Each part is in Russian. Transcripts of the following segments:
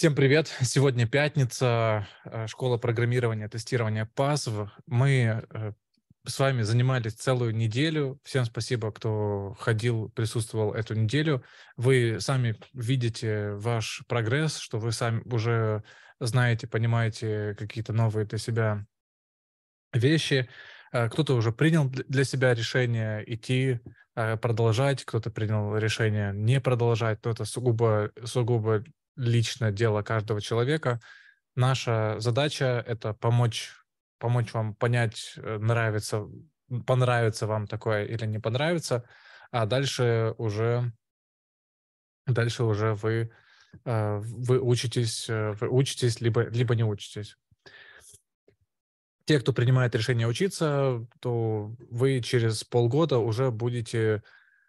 Всем привет! Сегодня пятница, э, школа программирования, тестирования пазов. Мы э, с вами занимались целую неделю. Всем спасибо, кто ходил, присутствовал эту неделю. Вы сами видите ваш прогресс, что вы сами уже знаете, понимаете какие-то новые для себя вещи. Э, кто-то уже принял для себя решение идти, продолжать, кто-то принял решение не продолжать, кто-то сугубо, сугубо личное дело каждого человека. Наша задача — это помочь, помочь вам понять, э, нравится, понравится вам такое или не понравится, а дальше уже, дальше уже вы, э, вы учитесь, э, вы учитесь либо, либо не учитесь. Те, кто принимает решение учиться, то вы через полгода уже будете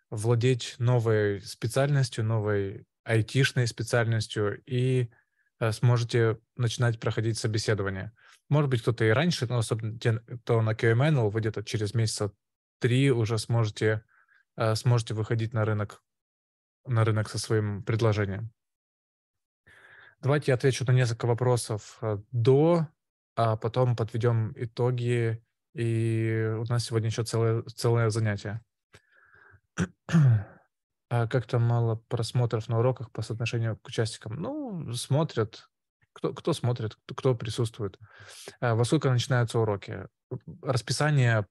владеть новой специальностью, новой айтишной специальностью и э, сможете начинать проходить собеседование. Может быть, кто-то и раньше, но особенно те, кто на QMN, вы где-то через месяца три уже сможете, э, сможете выходить на рынок, на рынок со своим предложением. Давайте я отвечу на несколько вопросов э, до, а потом подведем итоги, и у нас сегодня еще целое, целое занятие. А как-то мало просмотров на уроках по соотношению к участникам. Ну, смотрят, кто, кто смотрит, кто присутствует. А, во сколько начинаются уроки? Расписание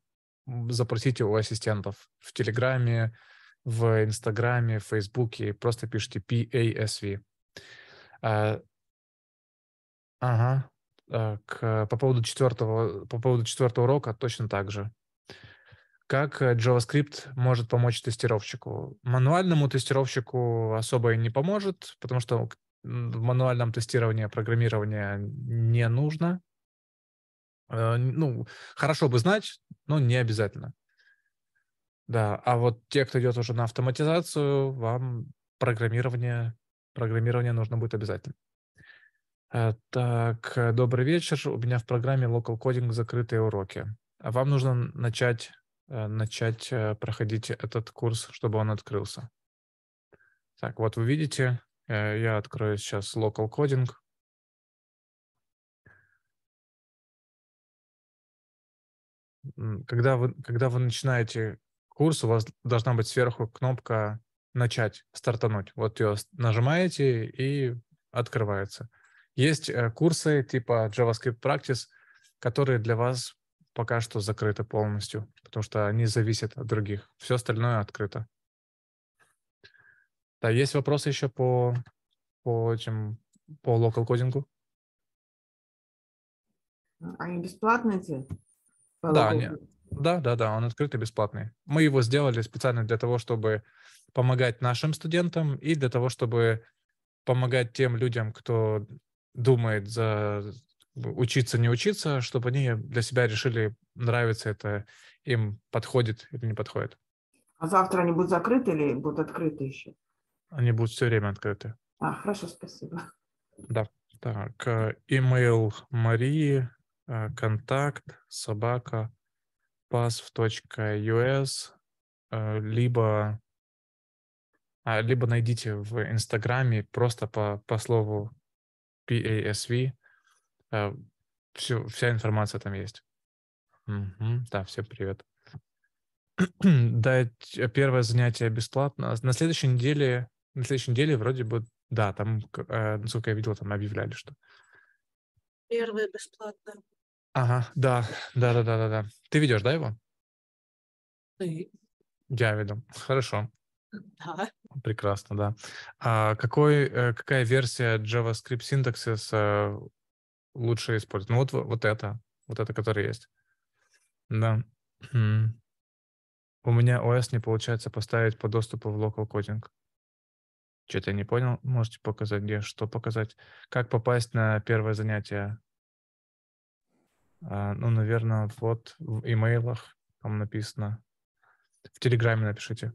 запросите у ассистентов в Телеграме, в Инстаграме, в Фейсбуке. Просто пишите PASV. А, ага. К, а, по поводу четвертого, по поводу четвертого урока точно так же. Как э, JavaScript может помочь тестировщику? Мануальному тестировщику особо и не поможет, потому что в мануальном тестировании программирование не нужно. Э, ну, хорошо бы знать, но не обязательно. Да, а вот те, кто идет уже на автоматизацию, вам программирование, программирование нужно будет обязательно. Э, так, добрый вечер. У меня в программе Local Coding закрытые уроки. А вам нужно начать Э, начать э, проходить этот курс, чтобы он открылся. Так, вот вы видите, э, я открою сейчас local coding. Когда вы, когда вы начинаете курс, у вас должна быть сверху кнопка «Начать», «Стартануть». Вот ее нажимаете и открывается. Есть курсы типа JavaScript Practice, которые для вас пока что закрыты полностью, потому что они зависят от других. Все остальное открыто. Да, есть вопросы еще по, по этим, по локал кодингу? А, они бесплатные те? Да, они, да, да, да, он открытый, бесплатный. Мы его сделали специально для того, чтобы помогать нашим студентам и для того, чтобы помогать тем людям, кто думает за учиться, не учиться, чтобы они для себя решили, нравится это им, подходит или не подходит. А завтра они будут закрыты или будут открыты еще? Они будут все время открыты. А, хорошо, спасибо. Да. Так, э, имейл Марии, э, контакт, собака, pass.us, э, либо, а, либо найдите в Инстаграме просто по, по слову PASV, Э, все, вся информация там есть. Угу, да, все привет. Дать э, первое занятие бесплатно. На следующей неделе, на следующей неделе вроде бы, да, там, э, насколько я видел, там объявляли, что. Первое бесплатно. Ага, да, да, да, да, да, да. Ты ведешь, да, его? Ты. Я веду. Хорошо. Да. Прекрасно, да. А какой, какая версия JavaScript синтаксиса лучше использовать. Ну вот, вот это, вот это, которое есть. Да. Хм. У меня OS не получается поставить по доступу в local coding. Что-то я не понял. Можете показать, где что показать. Как попасть на первое занятие? А, ну, наверное, вот в имейлах там написано. В Телеграме напишите.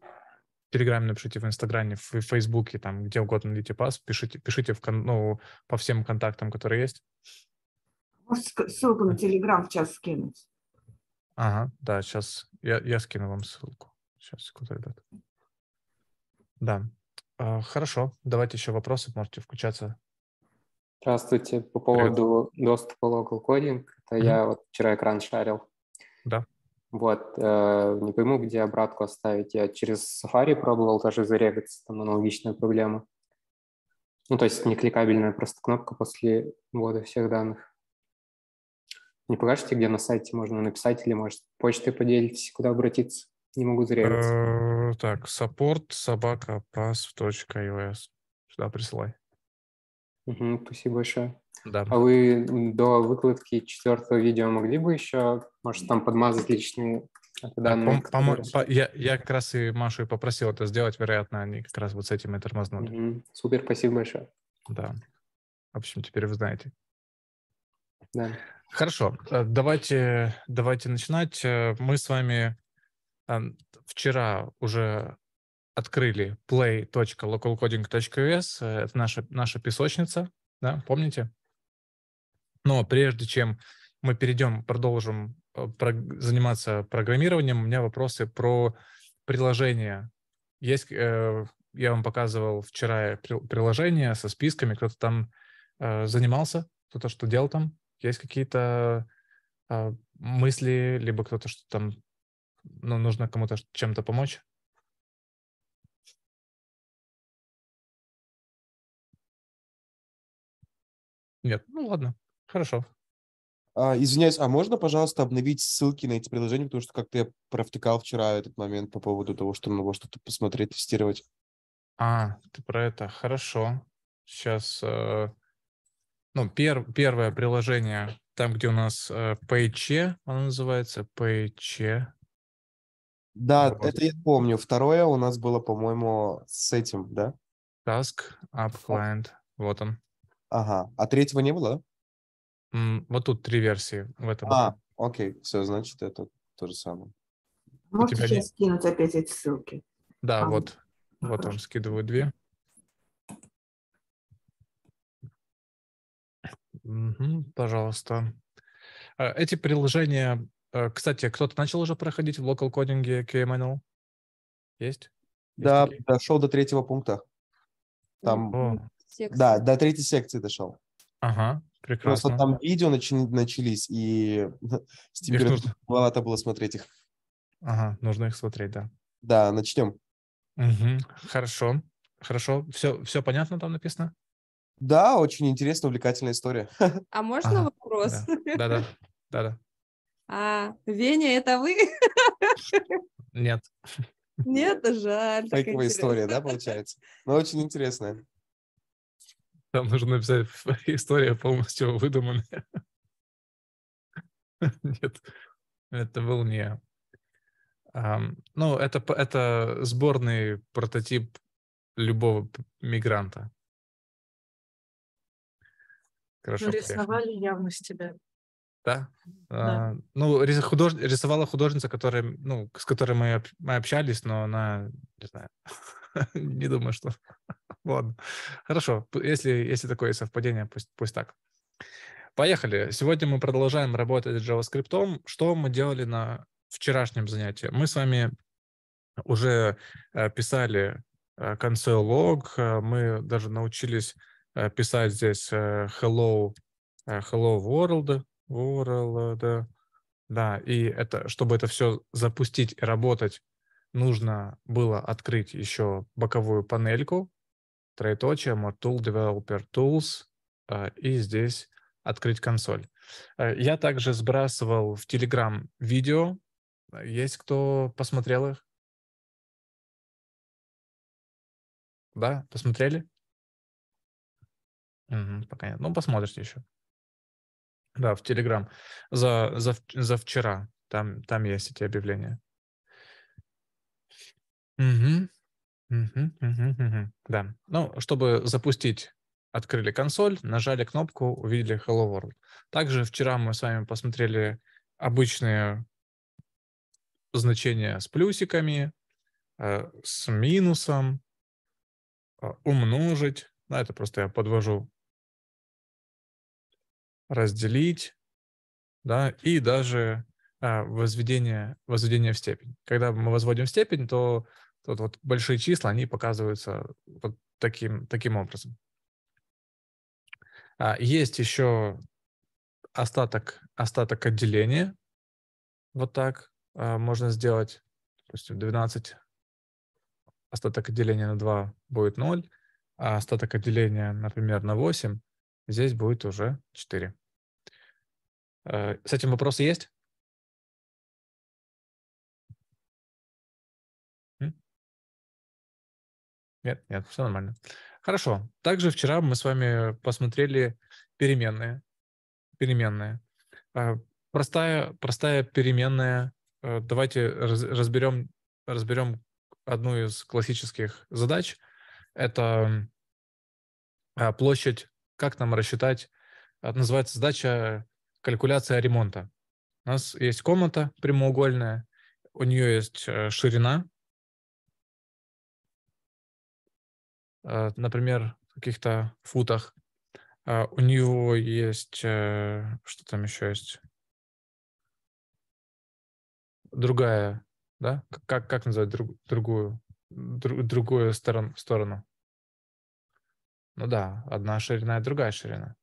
Телеграме напишите, в Инстаграме, в Фейсбуке, там, где угодно дайте пас, пишите, пишите в, ну, по всем контактам, которые есть. Можете ссылку на Телеграм сейчас скинуть. Ага, да, сейчас я, я скину вам ссылку. Сейчас, секунду, ребят. Да. А, хорошо, давайте еще вопросы, можете включаться. Здравствуйте, по поводу Привет. доступа local coding, это mm-hmm. я вот вчера экран шарил. Да. Вот, э, не пойму, где обратку оставить. Я через Safari пробовал тоже зарегаться, там аналогичная проблема. Ну, то есть не кликабельная просто кнопка после ввода всех данных. Не покажете, где на сайте можно написать или, может, почтой поделитесь, куда обратиться? Не могу зарегаться. Э, так, support собака pass.us. Сюда присылай. Угу, спасибо большое. Да. А вы до выкладки четвертого видео могли бы еще, может, там подмазать личные а данные? А, пом- пом- по- я, я как раз и Машу и попросил это сделать, вероятно, они как раз вот с этим и тормознули. Угу. Супер, спасибо большое. Да. В общем, теперь вы знаете. Да. Хорошо, э, давайте, давайте начинать. Э, мы с вами э, вчера уже открыли play.localcoding.us. Это наша, наша песочница, да, помните? Но прежде чем мы перейдем, продолжим э, заниматься программированием, у меня вопросы про приложения. Есть, э, я вам показывал вчера приложение со списками, кто-то там э, занимался, кто-то что делал там. Есть какие-то мысли, либо кто-то что там, ну, нужно кому-то чем-то помочь? Нет, ну ладно. Хорошо. А, извиняюсь, а можно, пожалуйста, обновить ссылки на эти приложения, потому что как-то я провтыкал вчера этот момент по поводу того, что надо что-то посмотреть, тестировать. А, ты про это. Хорошо. Сейчас, э, ну, пер, первое приложение, там, где у нас э, PayChe, оно называется PayChe. Да, вот. это я помню. Второе у нас было, по-моему, с этим, да? Task App Client. Вот он. Ага. А третьего не было, да? Вот тут три версии в этом. А, окей, все, значит, это то же самое. Можете тебя... сейчас скинуть опять эти ссылки. Да, а, вот, ну, хорошо. вот вам скидываю две. Угу, пожалуйста. А, эти приложения, э, кстати, кто-то начал уже проходить в локал кодинге KMNL? Есть? Да, такие? дошел до третьего пункта. Там, О. да, до третьей секции дошел. Ага, Прекрасно. Просто там видео начали, начались, и Стивен нужно... Валата было смотреть их. Ага, нужно их смотреть, да. Да, начнем. Угу, хорошо, хорошо. Все, все понятно там написано? Да, очень интересная, увлекательная история. А можно ага, вопрос? Да-да, да-да. А, Веня, это вы? Нет. Нет, жаль. Фейковая история, да, получается? Но ну, очень интересная. Там нужно написать история полностью выдуманная. Нет, это был не... Um, ну, это, это сборный прототип любого мигранта. Хорошо, рисовали явно с тебя. Да? да. А, ну, рис, худож, рисовала художница, которая, ну, с которой мы, мы общались, но она, не знаю, не думаю, что... Ладно. Хорошо. Если, если такое совпадение, пусть, пусть так. Поехали. Сегодня мы продолжаем работать с JavaScript. Что мы делали на вчерашнем занятии? Мы с вами уже э, писали э, консоль лог. Э, мы даже научились писать здесь hello, hello world, world, да. да, и это, чтобы это все запустить и работать нужно было открыть еще боковую панельку, троеточие, More Tool, Developer Tools, а, и здесь открыть консоль. А, я также сбрасывал в Telegram видео. А, есть кто посмотрел их? Да, посмотрели? Угу, пока нет. Ну, посмотрите еще. Да, в Telegram. За, за, за вчера. Там, там есть эти объявления. Мгм. Мгм, мгм, мгм. Да. Ну, чтобы запустить, открыли консоль, нажали кнопку, увидели Hello World. Также вчера мы с вами посмотрели обычные значения с плюсиками, э, с минусом, э, умножить. Да, это просто я подвожу разделить, да, и даже а, возведение, возведение в степень. Когда мы возводим в степень, то Тут вот большие числа, они показываются вот таким, таким образом. А, есть еще остаток, остаток отделения. Вот так а, можно сделать. Допустим, 12 остаток отделения на 2 будет 0, а остаток отделения, например, на 8, здесь будет уже 4. А, с этим вопросы есть? Нет, нет, все нормально. Хорошо. Также вчера мы с вами посмотрели переменные. Переменные. А, простая, простая переменная. Э, давайте разберем, разберем одну из классических задач. Это а, площадь, как нам рассчитать, а, называется задача калькуляция ремонта. У нас есть комната прямоугольная, у нее есть э, ширина Э, например, в каких-то футах. А, у него есть, э, что там еще есть? Другая, да? Как, как назвать друг, другую? Друг, другую сторон, сторону. Ну да, одна ширина и другая ширина.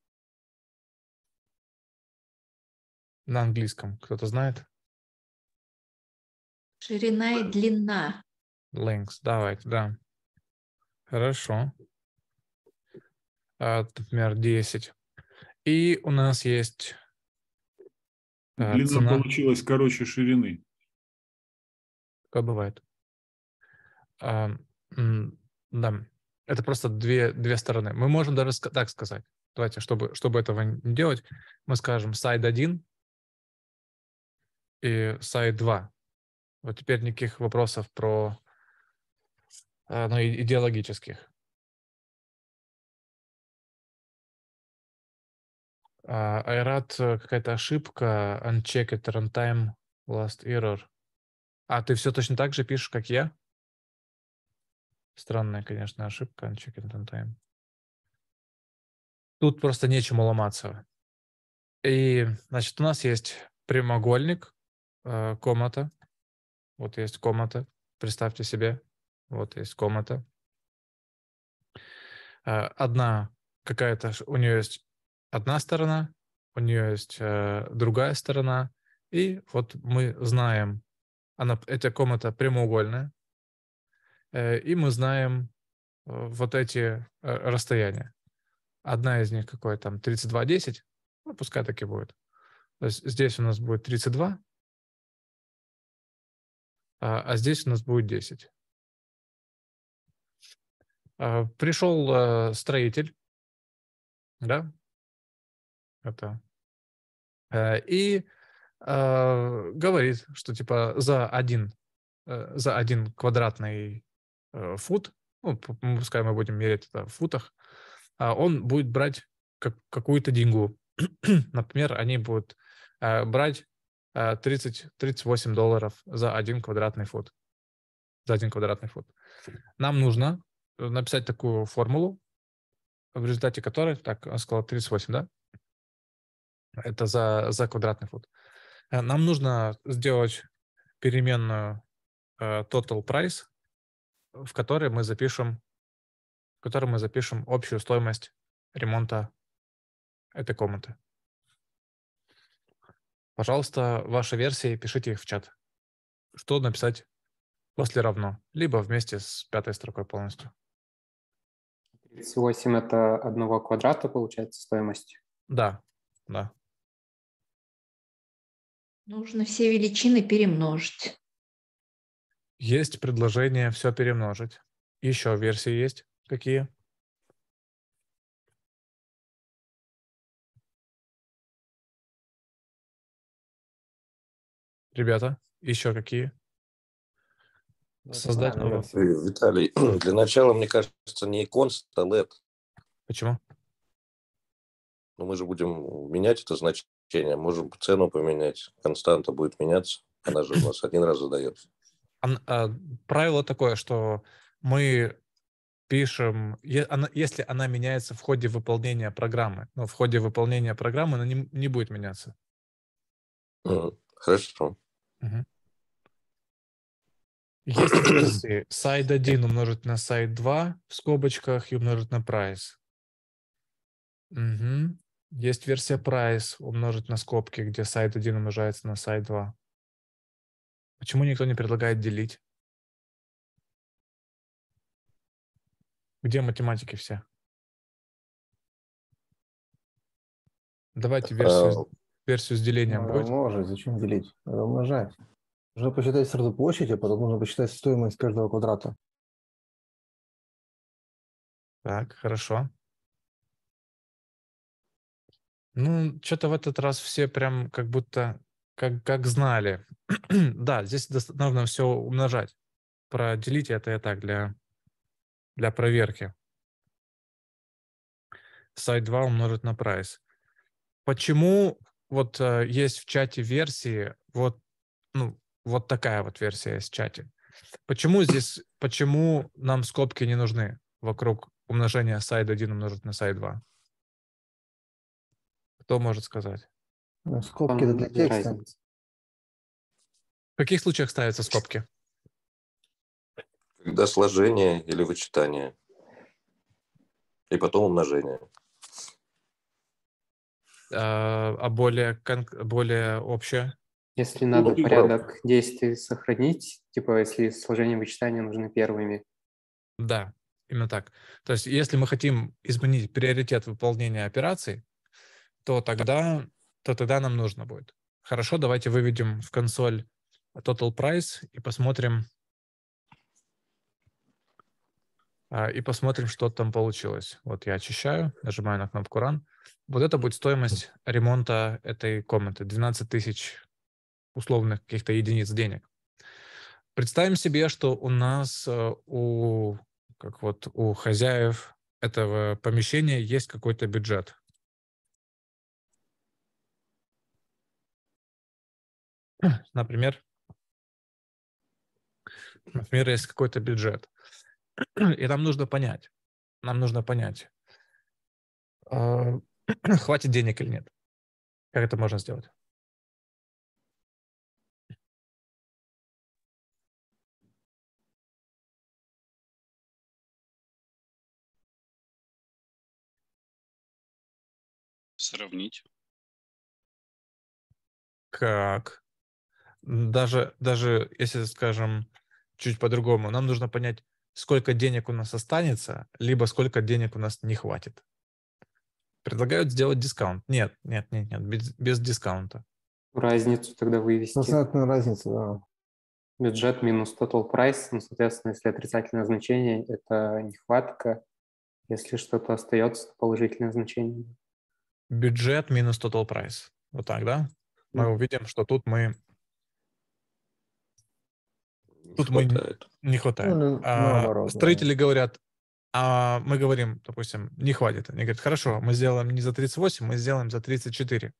На английском кто-то знает? Ширина и длина. Length, давайте, да. Хорошо. А, например, 10. И у нас есть Длина э, цена. получилась короче ширины. Как бывает. А, да, это просто две, две стороны. Мы можем даже так сказать. Давайте, чтобы, чтобы этого не делать, мы скажем side 1 и side 2. Вот теперь никаких вопросов про Э, ну, идеологических. А, Айрат, э, какая-то ошибка, unchecked, runtime, last error. А ты все точно так же пишешь, как я? Странная, конечно, ошибка, unchecked, runtime. Тут просто нечему ломаться. И, значит, у нас есть прямоугольник, э, комната. Вот есть комната, представьте себе. Вот есть комната. Э, одна какая-то, у нее есть одна сторона, у нее есть э, другая сторона. И вот мы знаем, она, эта комната прямоугольная, э, и мы знаем вот эти расстояния. Одна из них какое там 32,10, ну, пускай так и будет. То есть здесь у нас будет 32, а, а здесь у нас будет 10. А, пришел а, строитель, да, это, э, и а, говорит, что типа за один, э, за один квадратный э, фут, ну, пускай мы будем мерить это в футах, он будет брать как, какую-то деньгу. Например, они будут брать 30-38 долларов за один квадратный фут. За один квадратный фут. Нам нужно Э, написать такую формулу, в результате которой, так, он сказал 38, да? Это за, за квадратный фут. Э, нам нужно сделать переменную э, total price, в которой мы запишем, в которой мы запишем общую стоимость ремонта этой комнаты. Пожалуйста, ваши версии пишите их в чат. Что написать после равно, либо вместе с пятой строкой полностью. 38 это одного квадрата, получается, стоимость? Да, да. Нужно все величины перемножить. Есть предложение все перемножить. Еще версии есть? Какие? Ребята, еще какие? Ну, Создать новую. Виталий, для начала, мне кажется, не конст, а LED. Почему? Ну, мы же будем менять это значение, можем цену поменять, константа будет меняться, она же у нас один раз задается. А, правило такое, что мы пишем, если она меняется в ходе выполнения программы, но ну, в ходе выполнения программы она не, не будет меняться. Хорошо. Угу. Есть весы side 1 умножить на side 2 в скобочках и умножить на price. Угу. Есть версия price умножить на скобки, где side 1 умножается на side 2. Почему никто не предлагает делить? Где математики все? Давайте версию, а, версию с делением. Ну, будет? Может, зачем делить? Надо умножать. Нужно посчитать сразу площадь, а потом нужно посчитать стоимость каждого квадрата. Так, хорошо. Ну, что-то в этот раз все прям как будто как, как знали. да, здесь нужно все умножать. Проделить это я так для, для проверки. Сайт 2 умножить на прайс. Почему вот э, есть в чате версии, вот ну, вот такая вот версия из чате. Почему здесь, почему нам скобки не нужны вокруг умножения side 1 умножить на side 2? Кто может сказать? Ну, скобки для текста. В каких случаях ставятся скобки? Когда сложение или вычитание. И потом умножение. А, а более, более общее? Если ну, надо ну, порядок прав. действий сохранить, типа если сложение вычитания нужны первыми. Да, именно так. То есть если мы хотим изменить приоритет выполнения операций, то тогда, то тогда нам нужно будет. Хорошо, давайте выведем в консоль total price и посмотрим, а, и посмотрим, что там получилось. Вот я очищаю, нажимаю на кнопку Run. Вот это будет стоимость ремонта этой комнаты. 12 тысяч условных каких-то единиц денег. Представим себе, что у нас э, у, как вот у хозяев этого помещения есть какой-то бюджет. Например, например, есть какой-то бюджет. И нам нужно понять, нам нужно понять, э, хватит денег или нет. Как это можно сделать? сравнить. Как? Даже, даже если, скажем, чуть по-другому, нам нужно понять, сколько денег у нас останется, либо сколько денег у нас не хватит. Предлагают сделать дискаунт. Нет, нет, нет, нет, без, без дискаунта. Разницу тогда вывести. Процентную разница да. Бюджет минус total price, ну, соответственно, если отрицательное значение, это нехватка. Если что-то остается, то положительное значение бюджет минус total price. Вот так, да? Мы mm. увидим, что тут мы... Не тут хватает. мы не хватает. Ну, а, наоборот, строители да. говорят, а мы говорим, допустим, не хватит. Они говорят, хорошо, мы сделаем не за 38, мы сделаем за 34.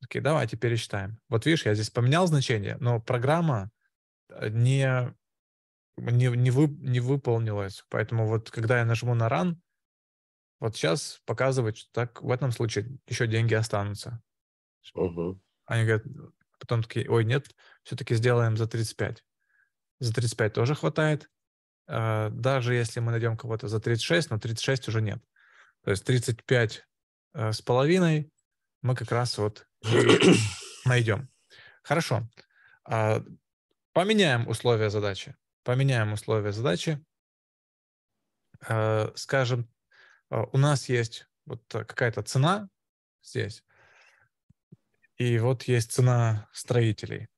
Такие, okay, давайте пересчитаем. Вот видишь, я здесь поменял значение, но программа э, не, не, не, вы, не выполнилась. Поэтому вот когда я нажму на run, вот сейчас показывать, что так в этом случае еще деньги останутся. Угу. Они говорят, потом такие, ой, нет, все-таки сделаем за 35. За 35 тоже хватает. А, даже если мы найдем кого-то за 36, но 36 уже нет. То есть 35 а, с половиной мы как раз вот найдем. Хорошо. А, поменяем условия задачи. Поменяем условия задачи. Скажем а, у нас есть вот э, какая-то цена здесь, и вот есть цена строителей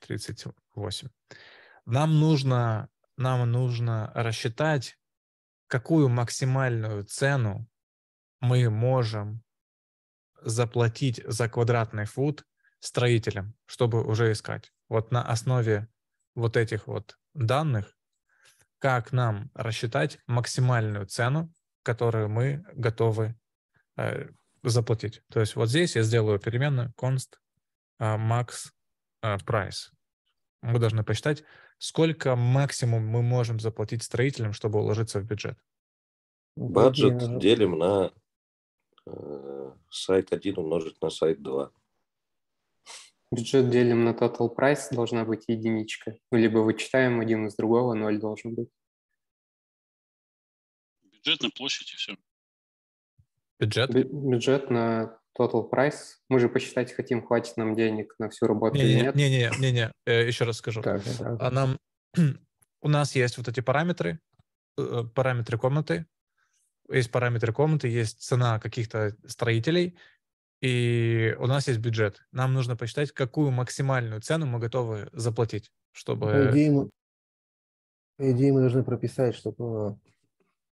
38. Нам нужно, нам нужно рассчитать, какую максимальную цену мы можем заплатить за квадратный фут строителям, чтобы уже искать. Вот на основе вот этих вот данных, как нам рассчитать максимальную цену которые мы готовы э, заплатить. То есть вот здесь я сделаю переменную const э, max э, price. Мы должны посчитать, сколько максимум мы можем заплатить строителям, чтобы уложиться в бюджет. Бюджет делим на э, сайт 1 умножить на сайт 2. Бюджет делим на total price, должна быть единичка. Ну, либо вычитаем один из другого, ноль должен быть. Бюджет на площадь и все. Бюджет? бюджет на total price. Мы же посчитать хотим, хватит нам денег на всю работу не, или не, нет. Не-не-не, э, еще раз скажу. Так, да, А нам, у нас есть вот эти параметры, э, э, параметры комнаты, есть параметры комнаты, есть цена каких-то строителей, и у нас есть бюджет. Нам нужно посчитать, какую максимальную цену мы готовы заплатить, чтобы... По идее, мы, по идее, мы должны прописать, чтобы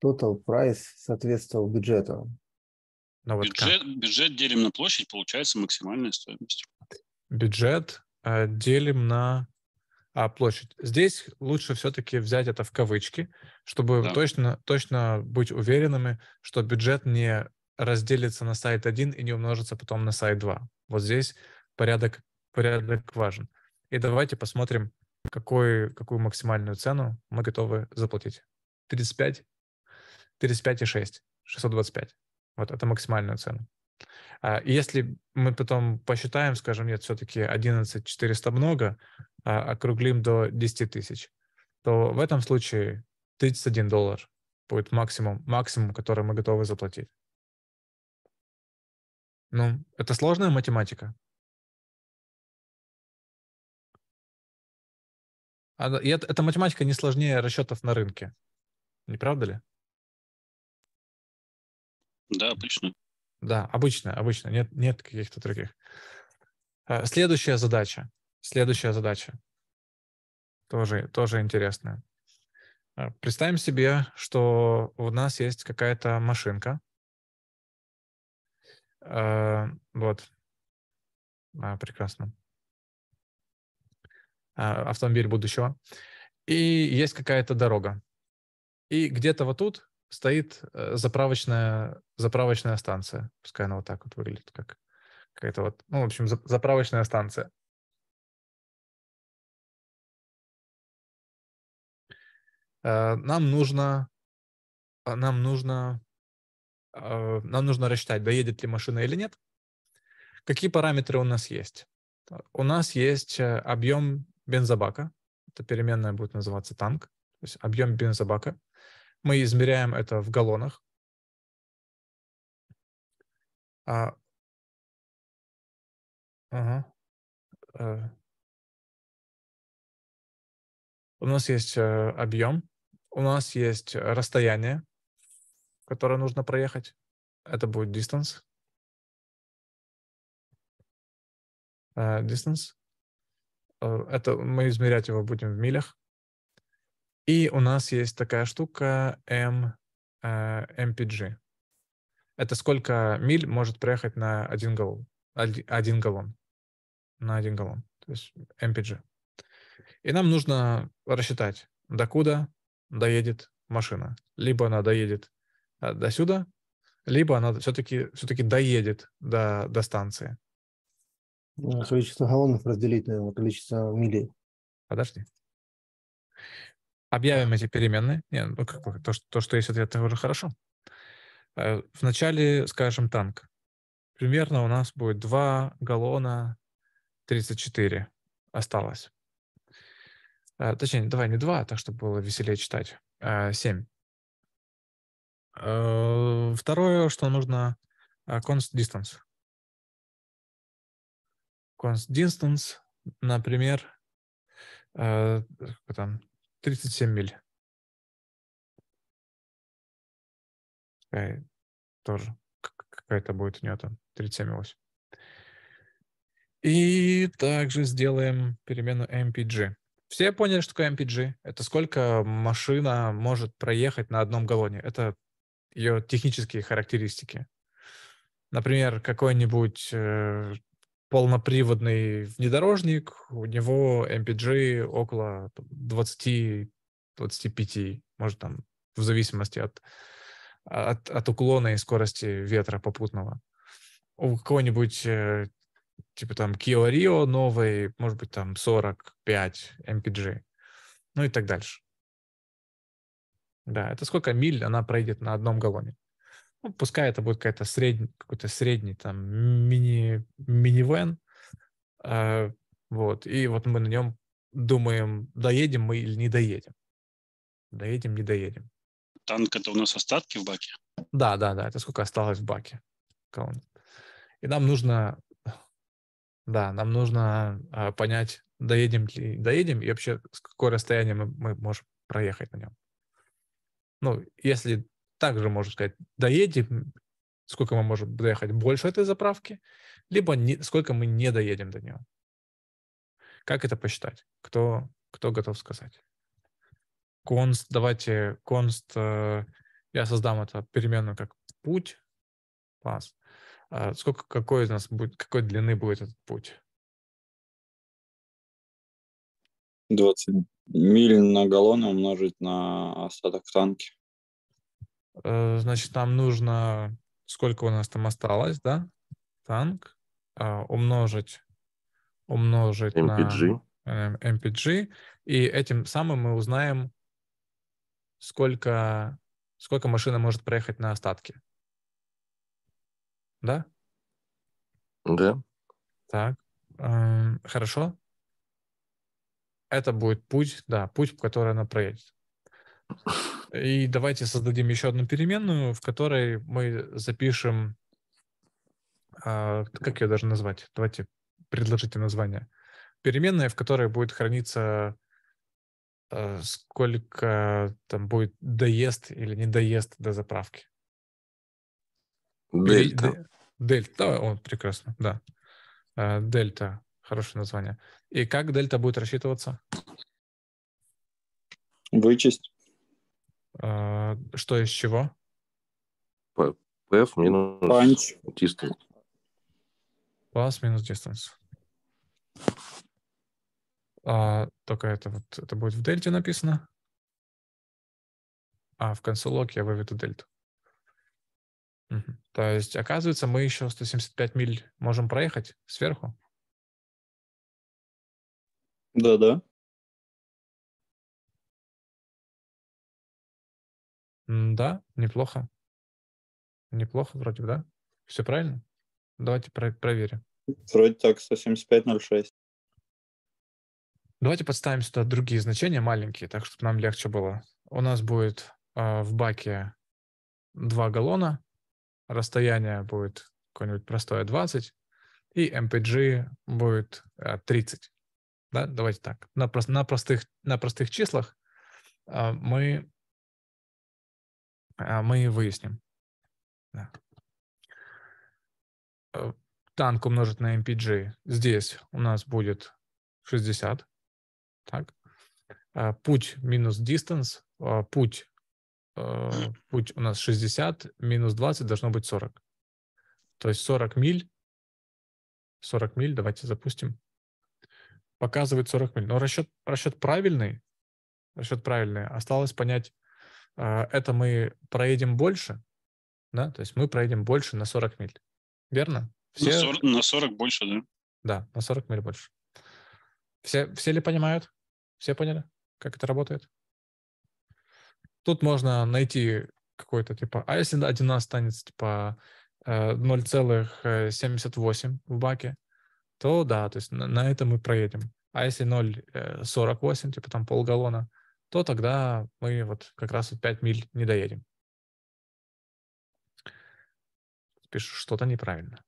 total price соответствовал бюджету. Но ну, вот бюджет, бюджет делим на площадь, получается максимальная стоимость. Бюджет э, делим на а, площадь. Здесь лучше все-таки взять это в кавычки, чтобы да. точно, точно быть уверенными, что бюджет не разделится на сайт 1 и не умножится потом на сайт 2. Вот здесь порядок, порядок важен. И давайте посмотрим, какой, какую максимальную цену мы готовы заплатить. 35? 35,6, 625. Вот это максимальная цена. И а если мы потом посчитаем, скажем, нет, все-таки 11 400 много, а округлим до 10 тысяч, то в этом случае 31 доллар будет максимум, максимум, который мы готовы заплатить. Ну, это сложная математика. И эта математика не сложнее расчетов на рынке. Не правда ли? Да, обычно. Да, обычно, обычно. Нет, нет каких-то других. А, следующая задача. Следующая задача. Тоже, тоже интересная. А, представим себе, что у нас есть какая-то машинка. А, вот. прекрасно. Автомобиль будущего. И есть какая-то дорога. И где-то вот тут стоит э, заправочная, заправочная станция. Пускай она вот так вот выглядит, как какая-то вот, ну, в общем, заправочная станция. Э, нам нужно, э, нам нужно, нам нужно рассчитать, доедет ли машина или нет. Какие параметры у нас есть? У нас есть объем бензобака, Это переменная будет называться танк, то есть объем бензобака. Мы измеряем это в галлонах. А... Ага. А... У нас есть э, объем, у нас есть расстояние, которое нужно проехать. Это будет distance. Uh, distance. Uh, это мы измерять его будем в милях. И у нас есть такая штука M, MPG. Э, Это сколько миль может проехать на один галлон, один галлон, на один галлон, то есть MPG. И нам нужно рассчитать, докуда доедет машина. Либо она доедет э, до сюда, либо она все-таки все-таки доедет до, до станции. Количество галлонов разделить на количество милей. Подожди. Объявим эти переменные. Не, ну, как то, что, то, что есть ответ, это уже хорошо. Э, Вначале скажем танк. Примерно у нас будет 2 галлона 34 осталось. Э, точнее, давай не 2, а так чтобы было веселее читать. 7. Э, второе, что нужно, const distance. Const distance, например, 37 миль. Э, тоже какая-то будет у нее там 37,8. И также сделаем перемену MPG. Все поняли, что такое MPG? Это сколько машина может проехать на одном галлоне. Это ее технические характеристики. Например, какой-нибудь э, полноприводный внедорожник, у него MPG около 20-25, может там, в зависимости от, а, от, от уклона и скорости ветра попутного. У какого-нибудь э, типа там Kia Rio новый, может быть там 45 MPG, ну и так дальше. Да, это сколько миль она пройдет на одном галлоне? ну, пускай это будет какая-то средний, какой-то средний там мини, минивэн, э, вот, и вот мы на нем думаем, доедем мы или не доедем. Доедем, не доедем. Танк — это у нас остатки в баке? Да, да, да, это сколько осталось в баке. И нам нужно, да, нам нужно э, понять, доедем ли, доедем, и вообще, с какое расстояние мы, мы можем проехать на нем. Ну, если также можно сказать, доедем, сколько мы можем доехать больше этой заправки, либо не, сколько мы не доедем до нее. Как это посчитать? Кто, кто готов сказать? Конст, давайте конст, э, я создам это переменную как путь, класс. Э, сколько, какой из нас будет, какой длины будет этот путь? 20 миль на галлоны умножить на остаток танки Э, значит, нам нужно, сколько у нас там осталось, да? Танк а, умножить, умножить MPG. на MPG. И этим самым мы узнаем, сколько, сколько машина может проехать на остатке. Да? Да. Так, эм, хорошо. Это будет путь, да, путь, по которому она проедет. И давайте создадим еще одну переменную, в которой мы запишем, а, как ее даже назвать? Давайте предложите название. Переменная, в которой будет храниться э, сколько там будет доезд или не доезд до заправки. Дельта. Дельта, Да, он прекрасно, да. Э, дельта, хорошее название. И как дельта будет рассчитываться? Вычесть. Э, что из чего? PF минус Punch. distance. Plus минус distance. А, только это вот это будет в дельте написано. А в конце лог я выведу дельту. То есть, оказывается, мы еще 175 миль можем проехать сверху. Да, да. Да, неплохо. Неплохо вроде, да? Все правильно? Давайте про- проверим. Вроде так, 175.06. Давайте подставим сюда другие значения, маленькие, так, чтобы нам легче было. У нас будет э, в баке 2 галлона, расстояние будет какое-нибудь простое 20, и MPG будет э, а, 30. Да? Давайте так. На, на, простых, на простых числах э, мы а, мы выясним. Да. Э, танк умножить на MPG. Здесь у нас будет 60. Так. А, путь минус distance. А, путь, э, путь у нас 60, минус 20 должно быть 40. То есть 40 миль. 40 миль, давайте запустим. Показывает 40 миль. Но расчет, расчет правильный. Расчет правильный. Осталось понять, а, это мы проедем больше, да, то есть мы проедем больше на 40 миль, верно? Все... На, 40, на 40 больше, да. Да, на 40 миль больше. Все, все ли понимают? Все поняли, как это работает? Тут можно найти какой-то типа, а если один останется типа 0,78 э, э, в баке, то да, то есть на, на это мы проедем. А если 0,48, э, типа там полгаллона, то тогда мы вот как раз вот 5 миль не доедем. Пишу, что-то неправильно.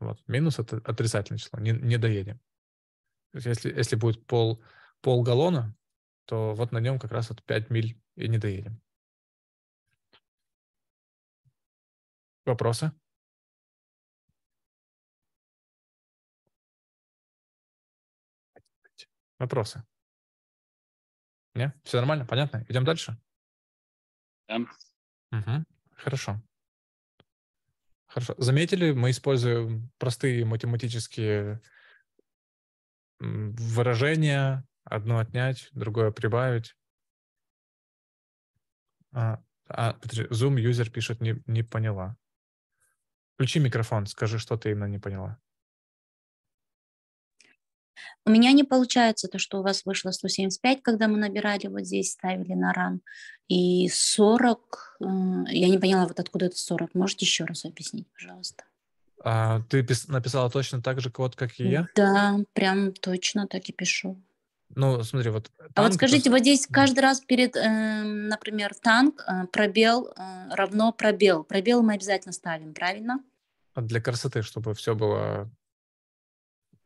Вот. Минус это отрицательное число, не, не доедем. если, если будет пол, пол галлона, то вот на нем как раз вот 5 миль и не доедем. Вопросы? Вопросы? Нет? Все нормально? Понятно? Идем дальше? Да. Угу. Хорошо. Хорошо. Заметили, мы используем простые математические выражения. Одно отнять, другое прибавить. А, а, Zoom-юзер пишет, не, не поняла. Включи микрофон, скажи, что ты именно не поняла. У меня не получается то, что у вас вышло 175, когда мы набирали вот здесь, ставили на ран, и 40, я не поняла, вот откуда это 40, можете еще раз объяснить, пожалуйста? А, ты пис- написала точно так же код, как и я? Да, прям точно так и пишу. Ну, смотри, вот... Танк, а вот скажите, просто... вот здесь каждый раз перед, э, например, танк, э, пробел э, равно пробел. Пробел мы обязательно ставим, правильно? Для красоты, чтобы все было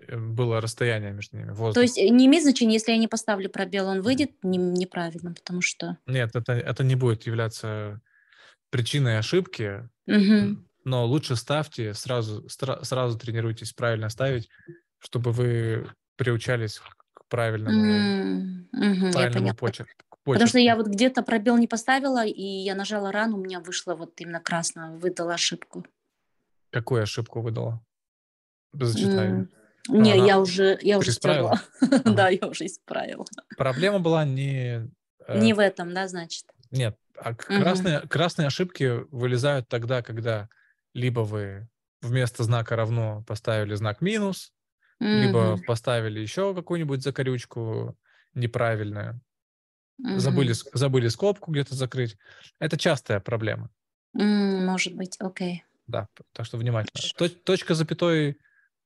Э, было расстояние между ними. Воздух. То есть э, не имеет значения, если я не поставлю пробел, он выйдет не, неправильно, потому что... Нет, это, это не будет являться причиной ошибки, угу. но лучше ставьте, сразу, стра- сразу тренируйтесь правильно ставить, чтобы вы приучались к правильному, угу, правильному почерку. Почерк. Потому что я вот где-то пробел не поставила, и я нажала рану, у меня вышло вот именно красное, выдала ошибку. Какую ошибку выдала? Зачитаю. Mm. Не, ага. я уже, я уже исправила. да, я уже исправила. Проблема была не... Э, не в этом, да, значит? Нет, а красные, ошибки вылезают тогда, когда либо вы вместо знака равно поставили знак минус, либо поставили еще какую-нибудь закорючку неправильную, забыли, забыли скобку где-то закрыть. Это частая проблема. Может быть, окей. Да, так что внимательно. точка запятой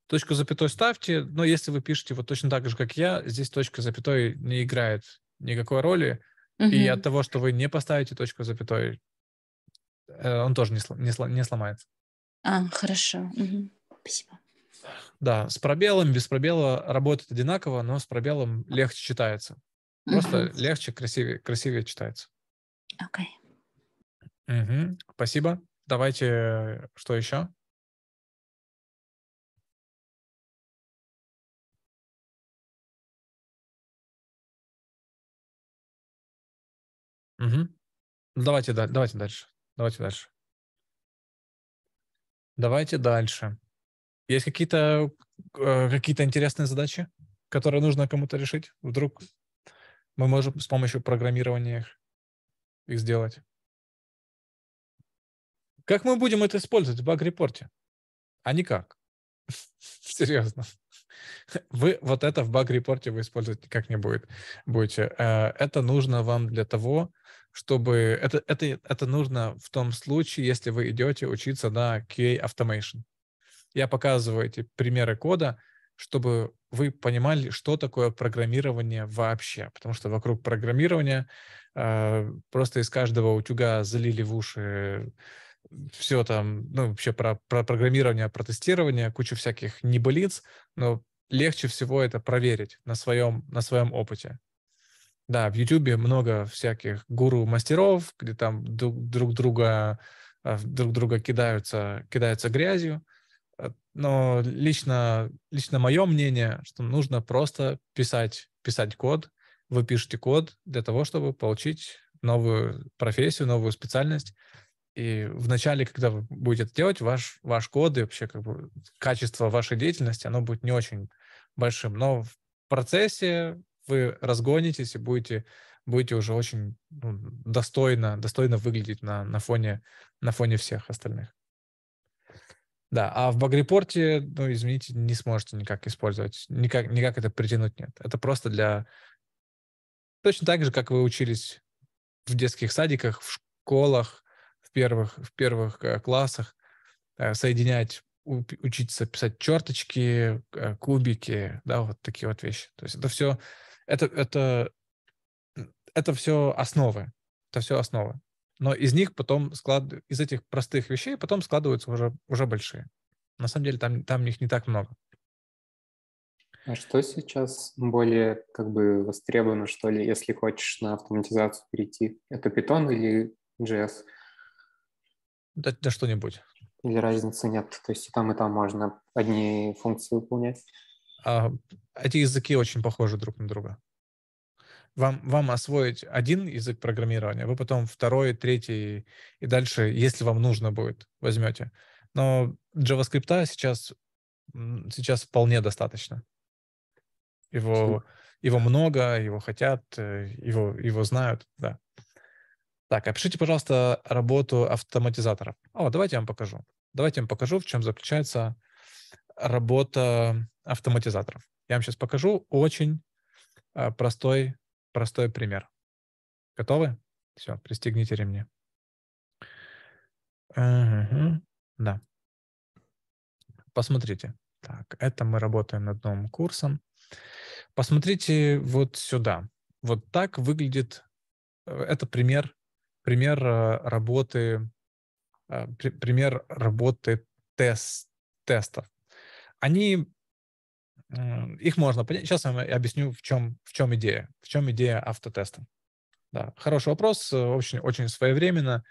Точку запятой ставьте, но если вы пишете вот точно так же, как я, здесь точка запятой не играет никакой роли. Угу. И от того, что вы не поставите точку запятой, э, он тоже не, сло, не, сло, не сломается. А, хорошо. Угу. Спасибо. Да, с пробелом, без пробела работает одинаково, но с пробелом легче читается. Просто угу. легче, красивее, красивее читается. Окей. Угу. Спасибо. Давайте, э, что еще? Угу. давайте, да, давайте дальше. Давайте дальше. Давайте дальше. Есть какие-то э, какие интересные задачи, которые нужно кому-то решить? Вдруг мы можем с помощью программирования их, их сделать. Как мы будем это использовать в баг-репорте? А никак. Серьезно. Вы вот это в баг-репорте вы использовать никак не будет, будете. Э, это нужно вам для того, чтобы это, это, это нужно в том случае, если вы идете учиться на QA Automation. Я показываю эти примеры кода, чтобы вы понимали, что такое программирование вообще. Потому что вокруг программирования э, просто из каждого утюга залили в уши все там, ну, вообще про, про программирование, про тестирование, кучу всяких небылиц, но легче всего это проверить на своем, на своем опыте. Да, в Ютубе много всяких гуру-мастеров, где там друг, друг друга э, друг друга кидаются, кидаются грязью. Э, но лично, лично мое мнение, что нужно просто писать, писать код. Вы пишете код для того, чтобы получить новую профессию, новую специальность. И вначале, когда вы будете это делать, ваш, ваш код и вообще как бы качество вашей деятельности, оно будет не очень большим. Но в процессе вы разгонитесь и будете, будете уже очень ну, достойно, достойно выглядеть на, на, фоне, на фоне всех остальных. Да, а в баг-репорте, ну, извините, не сможете никак использовать, никак, никак это притянуть нет. Это просто для... Точно так же, как вы учились в детских садиках, в школах, в первых, в первых э, классах, э, соединять, учиться писать черточки, э, кубики, да, вот такие вот вещи. То есть это все это, это, это все основы. Это все основы. Но из них потом склад... из этих простых вещей потом складываются уже, уже большие. На самом деле там, там их не так много. А что сейчас более как бы востребовано, что ли, если хочешь на автоматизацию перейти? Это Python или JS? Да, да что-нибудь. Или разницы нет? То есть там, и там можно одни функции выполнять? А, эти языки очень похожи друг на друга. Вам, вам освоить один язык программирования, вы потом второй, третий и дальше, если вам нужно будет, возьмете. Но JavaScript сейчас, сейчас вполне достаточно. Его, его много, его хотят, э, его, его знают, да. Так, опишите, пожалуйста, работу автоматизаторов. О, давайте я вам покажу. Давайте я вам покажу, в чем заключается работа автоматизаторов. Я вам сейчас покажу очень э, простой, простой пример. Готовы? Все, пристегните ремни. Угу. Да. Посмотрите. Так, это мы работаем над новым курсом. Посмотрите вот сюда. Вот так выглядит... Э, это пример, пример э, работы, пример работы тест, тестов. Они их можно понять. Сейчас я вам объясню, в чем, в чем идея, в чем идея автотеста. Да, хороший вопрос, э, очень, очень своевременно.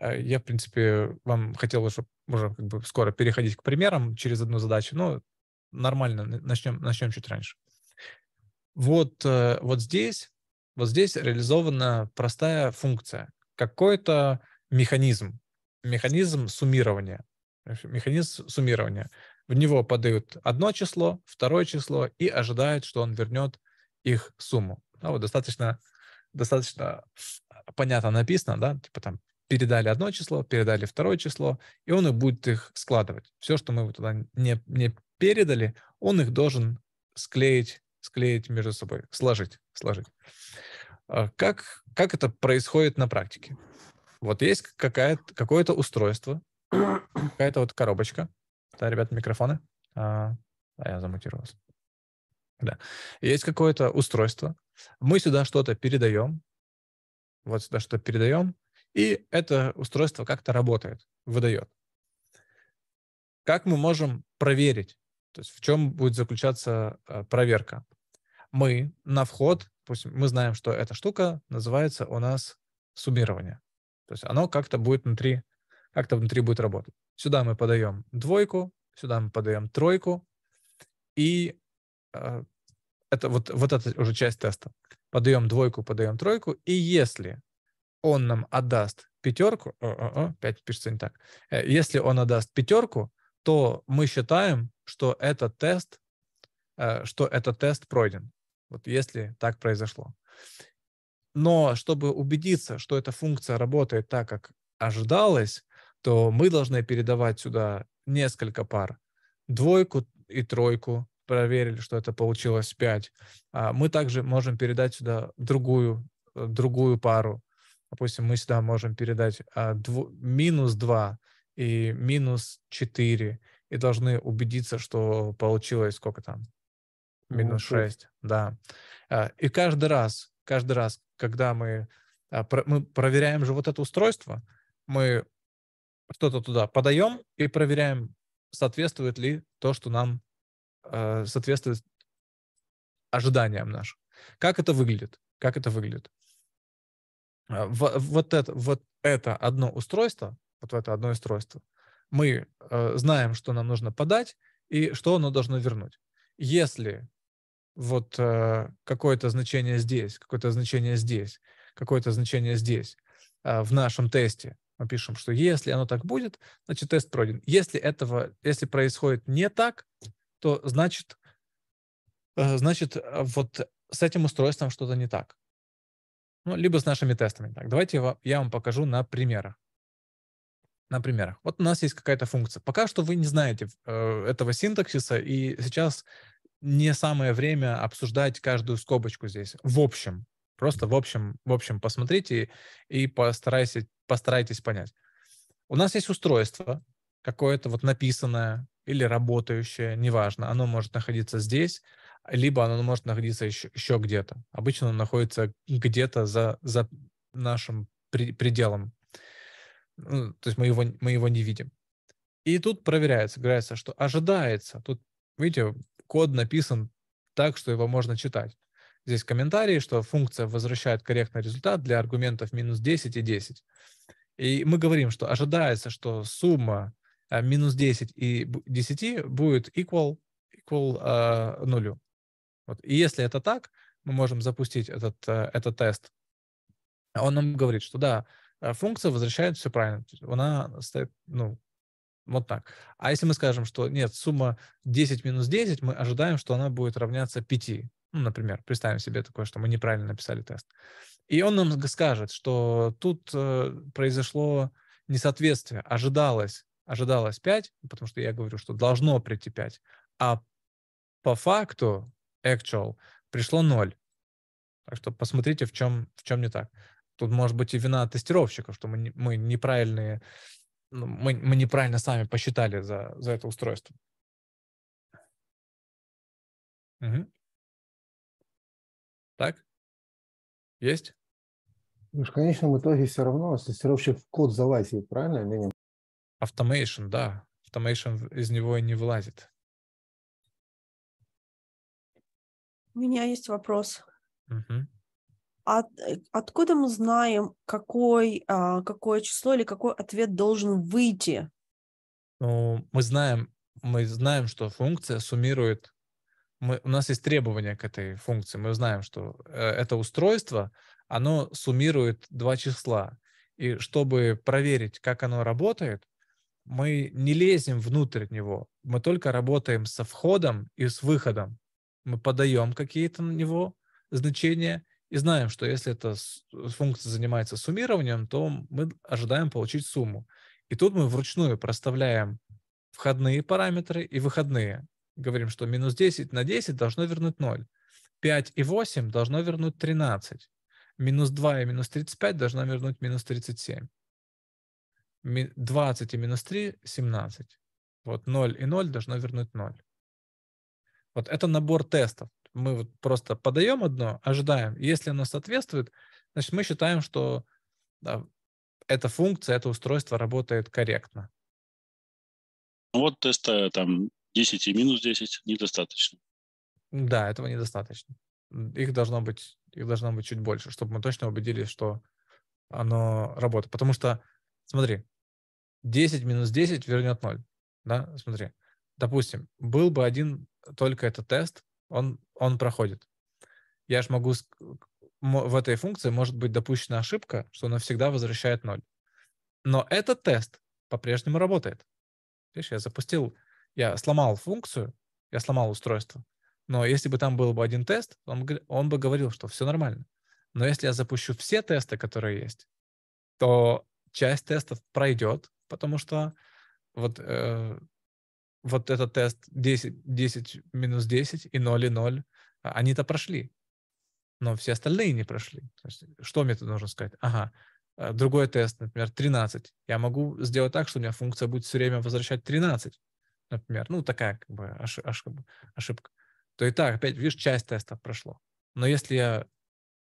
Э, я, в принципе, вам хотел бы, чтобы уже как бы скоро переходить к примерам через одну задачу, но нормально, начнем, начнем чуть раньше. Вот, э, вот здесь, вот здесь реализована простая функция, какой-то механизм, механизм суммирования, механизм суммирования в него подают одно число, второе число и ожидают, что он вернет их сумму. Ну, вот достаточно, достаточно а, понятно написано, да, типа там передали одно число, передали второе число, и он и будет их складывать. Все, что мы туда не, не передали, он их должен склеить, склеить между собой, сложить, сложить. А как, как это происходит на практике? Вот есть какая какое-то устройство, какая-то вот коробочка, да, ребята, микрофоны. А, а я замутировался. Да. Есть какое-то устройство. Мы сюда что-то передаем. Вот сюда что-то передаем. И это устройство как-то работает, выдает. Как мы можем проверить? То есть в чем будет заключаться а, проверка? Мы на вход, пусть мы знаем, что эта штука называется у нас суммирование. То есть оно как-то будет внутри как-то внутри будет работать. Сюда мы подаем двойку, сюда мы подаем тройку, и э, это вот, вот это уже часть теста. Подаем двойку, подаем тройку, и если он нам отдаст пятерку, о, о, о, 5 пишется не так, э, если он отдаст пятерку, то мы считаем, что этот тест, э, что этот тест пройден. Вот если так произошло. Но чтобы убедиться, что эта функция работает так, как ожидалось, то мы должны передавать сюда несколько пар. Двойку и тройку проверили, что это получилось 5. А мы также можем передать сюда другую, э, другую пару. Допустим, мы сюда можем передать а, дв... минус 2 и минус 4. И должны убедиться, что получилось сколько там? Минус 6. Да. А, и каждый раз, каждый раз, когда мы, мы проверяем же вот это устройство, мы что-то туда подаем и проверяем, соответствует ли то, что нам э, соответствует ожиданиям нашим. Как это выглядит? Как это выглядит? Э, в, вот, это, вот это одно устройство, вот в это одно устройство, мы э, знаем, что нам нужно подать и что оно должно вернуть. Если вот э, какое-то значение здесь, какое-то значение здесь, какое-то значение здесь э, в нашем тесте мы пишем, что если оно так будет, значит тест пройден. Если этого, если происходит не так, то значит, э, значит э, вот с этим устройством что-то не так. Ну, либо с нашими тестами. Так, давайте я вам покажу на примерах. На примерах. Вот у нас есть какая-то функция. Пока что вы не знаете э, этого синтаксиса, и сейчас не самое время обсуждать каждую скобочку здесь. В общем, Просто в общем, в общем посмотрите и постарайтесь, постарайтесь понять. У нас есть устройство какое-то вот написанное или работающее, неважно. Оно может находиться здесь, либо оно может находиться еще, еще где-то. Обычно оно находится где-то за, за нашим при, пределом. Ну, то есть мы его, мы его не видим. И тут проверяется, говорится, что ожидается. Тут, видите, код написан так, что его можно читать здесь комментарии, что функция возвращает корректный результат для аргументов минус 10 и 10. И мы говорим, что ожидается, что сумма а, минус 10 и 10 будет equal, equal э, нулю. Вот. И если это так, мы можем запустить этот, э, этот тест. Он нам говорит, что да, функция возвращает все правильно. Она стоит, ну, вот так. А если мы скажем, что нет, сумма 10 минус 10, мы ожидаем, что она будет равняться 5. Ну, например, представим себе такое, что мы неправильно написали тест. И он нам скажет, что тут э, произошло несоответствие, ожидалось, ожидалось 5, потому что я говорю, что должно прийти 5, а по факту, actual, пришло 0. Так что посмотрите, в чем, в чем не так. Тут может быть и вина тестировщиков, что мы, мы неправильные, ну, мы, мы неправильно сами посчитали за, за это устройство. Угу. Так? Есть? Ну, в конечном итоге все равно тестировщик в код залазит, правильно? Минимум? Automation, да. Automation из него и не вылазит. У меня есть вопрос. Угу. От, откуда мы знаем, какой, а, какое число или какой ответ должен выйти? Ну, мы знаем, мы знаем, что функция суммирует мы, у нас есть требования к этой функции. Мы знаем, что э, это устройство, оно суммирует два числа. И чтобы проверить, как оно работает, мы не лезем внутрь него. Мы только работаем со входом и с выходом. Мы подаем какие-то на него значения и знаем, что если эта функция занимается суммированием, то мы ожидаем получить сумму. И тут мы вручную проставляем входные параметры и выходные говорим, что минус 10 на 10 должно вернуть 0. 5 и 8 должно вернуть 13. Минус 2 и минус 35 должно вернуть минус 37. 20 и минус 3 – 17. Вот 0 и 0 должно вернуть 0. Вот это набор тестов. Мы вот просто подаем одно, ожидаем. Если оно соответствует, значит, мы считаем, что да, эта функция, это устройство работает корректно. Ну, вот тесты там 10 и минус 10 недостаточно. Да, этого недостаточно. Их должно быть, их должно быть чуть больше, чтобы мы точно убедились, что оно работает. Потому что, смотри, 10 минус 10 вернет 0. Да, смотри. Допустим, был бы один только этот тест, он, он проходит. Я же могу... В этой функции может быть допущена ошибка, что она всегда возвращает 0. Но этот тест по-прежнему работает. Видишь, я запустил я сломал функцию, я сломал устройство, но если бы там был бы один тест, он, он бы говорил, что все нормально. Но если я запущу все тесты, которые есть, то часть тестов пройдет, потому что вот, э, вот этот тест 10, 10 минус 10 и 0 и 0, а они-то прошли, но все остальные не прошли. есть, что мне тут нужно сказать? Ага, э, другой тест, например, 13. Я могу сделать так, что у меня функция будет все время возвращать 13 например, ну, такая как бы ошибка, то и так, опять, видишь, часть теста прошло. Но если, я,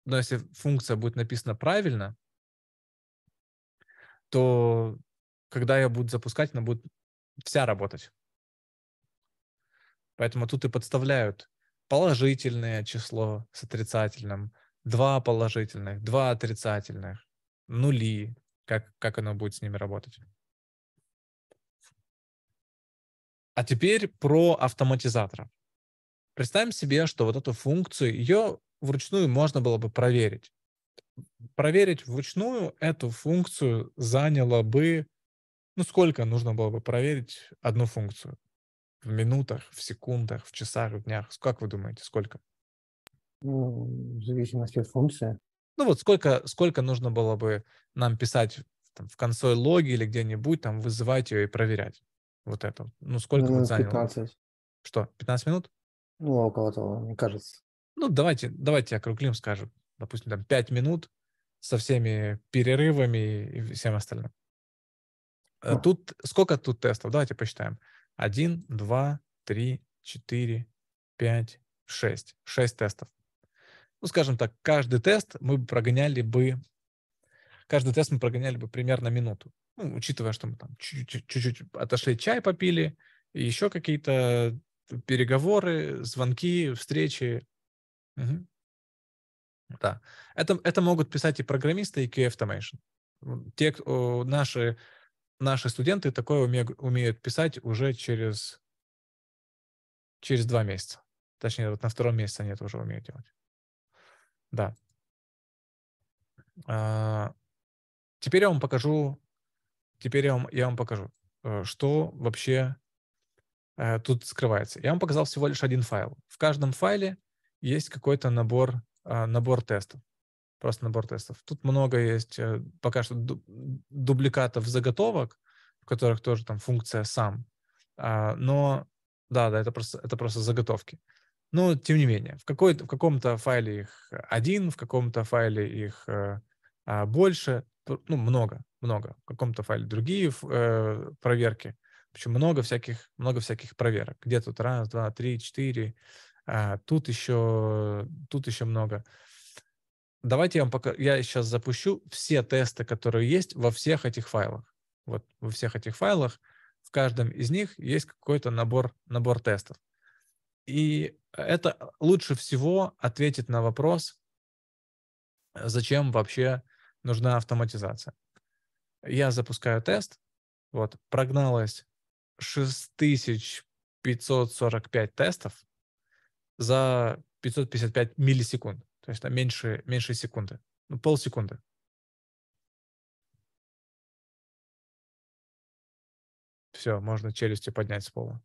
но если функция будет написана правильно, то когда я будут запускать, она будет вся работать. Поэтому тут и подставляют положительное число с отрицательным, два положительных, два отрицательных, нули, как, как оно будет с ними работать. А теперь про автоматизатора. Представим себе, что вот эту функцию, ее вручную можно было бы проверить. Проверить вручную эту функцию заняло бы, ну сколько нужно было бы проверить одну функцию? В минутах, в секундах, в часах, в днях? Как вы думаете, сколько? Ну, в зависимости от функции. Ну вот сколько, сколько нужно было бы нам писать там, в консоль логи или где-нибудь, там вызывать ее и проверять? Вот это. Ну, сколько Наверное, вот заняло? 15. Что, 15 минут? Ну, около того, мне кажется. Ну, давайте, давайте округлим, скажем, допустим, там 5 минут со всеми перерывами и всем остальным. Э, ну. Тут сколько тут тестов? Давайте посчитаем. Один, два, три, четыре, пять, шесть. Шесть тестов. Ну, скажем так, каждый тест мы прогоняли бы, каждый тест мы прогоняли бы примерно минуту ну, учитывая, что мы там чуть-чуть отошли, чай попили, еще какие-то переговоры, звонки, встречи. Угу. Да. Это, это могут писать и программисты, и QA-автомейшн. Те, о, э, наши, наши студенты такое уме, умеют писать уже через, через два месяца. Точнее, вот на втором месяце они это уже умеют делать. Да. А, теперь я вам покажу Теперь я вам, я вам покажу, э, что вообще э, тут скрывается. Я вам показал всего лишь один файл. В каждом файле есть какой-то набор, э, набор тестов. Просто набор тестов. Тут много есть пока что дубликатов заготовок, в которых тоже там функция сам. А, но да, да, это просто, это просто заготовки. Но тем не менее, в, какой, в каком-то файле их один, в каком-то файле их а, больше, ну, много много, в каком-то файле другие э, проверки. Причем много всяких, много всяких проверок. Где тут раз, два, три, четыре, а, тут еще, тут еще много. Давайте я вам пока, я сейчас запущу все тесты, которые есть во всех этих файлах. Вот во всех этих файлах, в каждом из них есть какой-то набор, набор тестов. И это лучше всего ответит на вопрос, зачем вообще нужна автоматизация. Я запускаю тест. Вот, прогналось 6545 тестов за 555 миллисекунд. То есть там меньше, меньше секунды. Ну, полсекунды. Все, можно челюсти поднять с пола.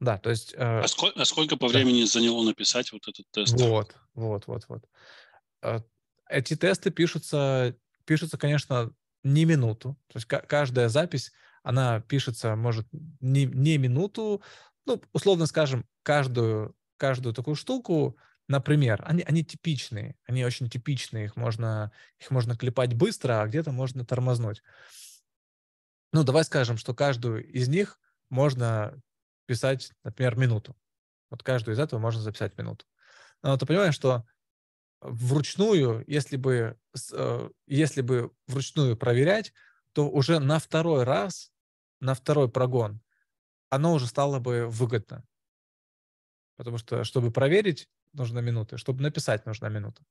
Да, то есть... Э, а, сколько, а сколько по да. времени заняло написать вот этот тест? Вот, вот, вот, вот. Э, эти тесты пишутся, пишутся, конечно, не минуту. То есть каждая запись, она пишется, может, не, не минуту, ну, условно скажем, каждую, каждую такую штуку, например, они, они типичные, они очень типичные, их можно, их можно клепать быстро, а где-то можно тормознуть. Ну, давай скажем, что каждую из них можно писать, например, минуту. Вот каждую из этого можно записать минуту. Но ты понимаешь, что вручную, если бы, э, если бы вручную проверять, то уже на второй раз, на второй прогон, оно уже стало бы выгодно. Потому что, чтобы проверить, нужно минуты, чтобы написать, нужна минута.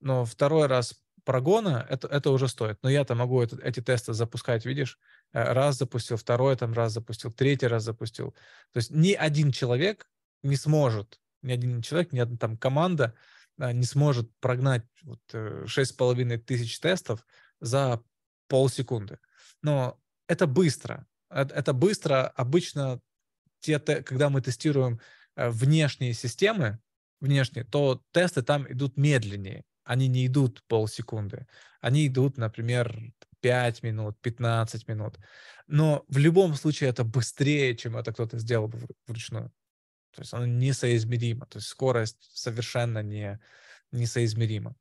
Но второй раз прогона это, это уже стоит. Но я-то могу это, эти тесты запускать, видишь, э, раз запустил, второй там раз запустил, третий раз запустил. То есть ни один человек не сможет, ни один человек, ни одна там команда а, не сможет прогнать вот 6,5 э, тысяч тестов за полсекунды. Но это быстро. Э, это быстро. Обычно, те, когда мы тестируем э, внешние системы, внешние, то тесты там идут медленнее. Они не идут полсекунды. Они идут, например, 5 минут, 15 минут. Но в любом случае это быстрее, чем это кто-то сделал бы вручную. То есть оно несоизмеримо. То есть скорость совершенно не, несоизмерима.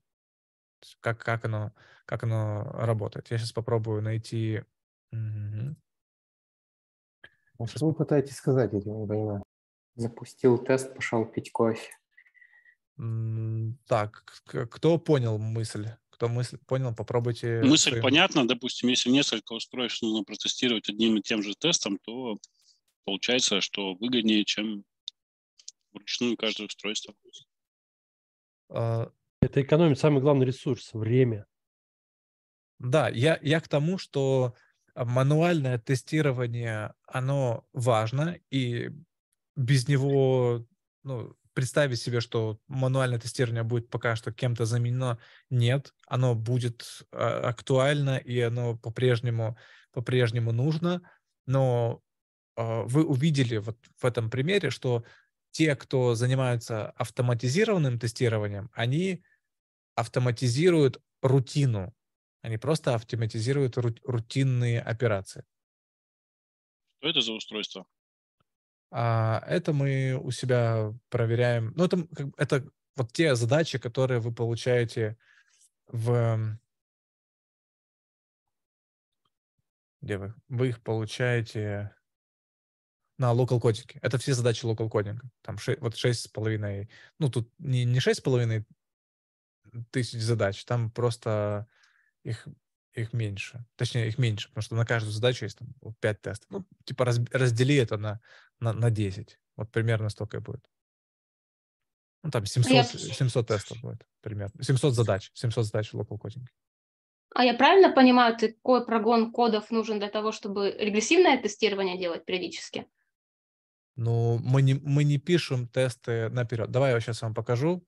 Как, как, оно, как оно работает. Я сейчас попробую найти... Угу. А что вы пытаетесь сказать я не понимаю? Запустил тест, пошел пить кофе. Так, кто понял мысль? Кто мысль понял, попробуйте. Мысль своим... понятна, допустим, если несколько устройств нужно протестировать одним и тем же тестом, то получается, что выгоднее, чем вручную каждое устройство. А, это экономит самый главный ресурс – время. Да, я, я к тому, что мануальное тестирование, оно важно, и без него ну, представить себе, что мануальное тестирование будет пока что кем-то заменено, нет, оно будет а, актуально, и оно по-прежнему по-прежнему нужно, но а, вы увидели вот в этом примере, что те, кто занимаются автоматизированным тестированием, они автоматизируют рутину. Они просто автоматизируют рутинные операции. Что это за устройство? А, это мы у себя проверяем. Ну, это, это вот те задачи, которые вы получаете в... Эм, где вы? Вы их получаете на локал кодинге. Это все задачи локал кодинга. Там 6, вот шесть с половиной, ну тут не, не шесть с половиной тысяч задач, там просто их, их меньше. Точнее, их меньше, потому что на каждую задачу есть там пять тестов. Ну, типа раз, раздели это на, на, на 10. Вот примерно столько и будет. Ну, там 700, а я... 700 тестов будет примерно. 700 задач. 700 задач в local coding. А я правильно понимаю, такой прогон кодов нужен для того, чтобы регрессивное тестирование делать периодически? Ну, мы не, мы не пишем тесты наперед. Давай я сейчас вам покажу.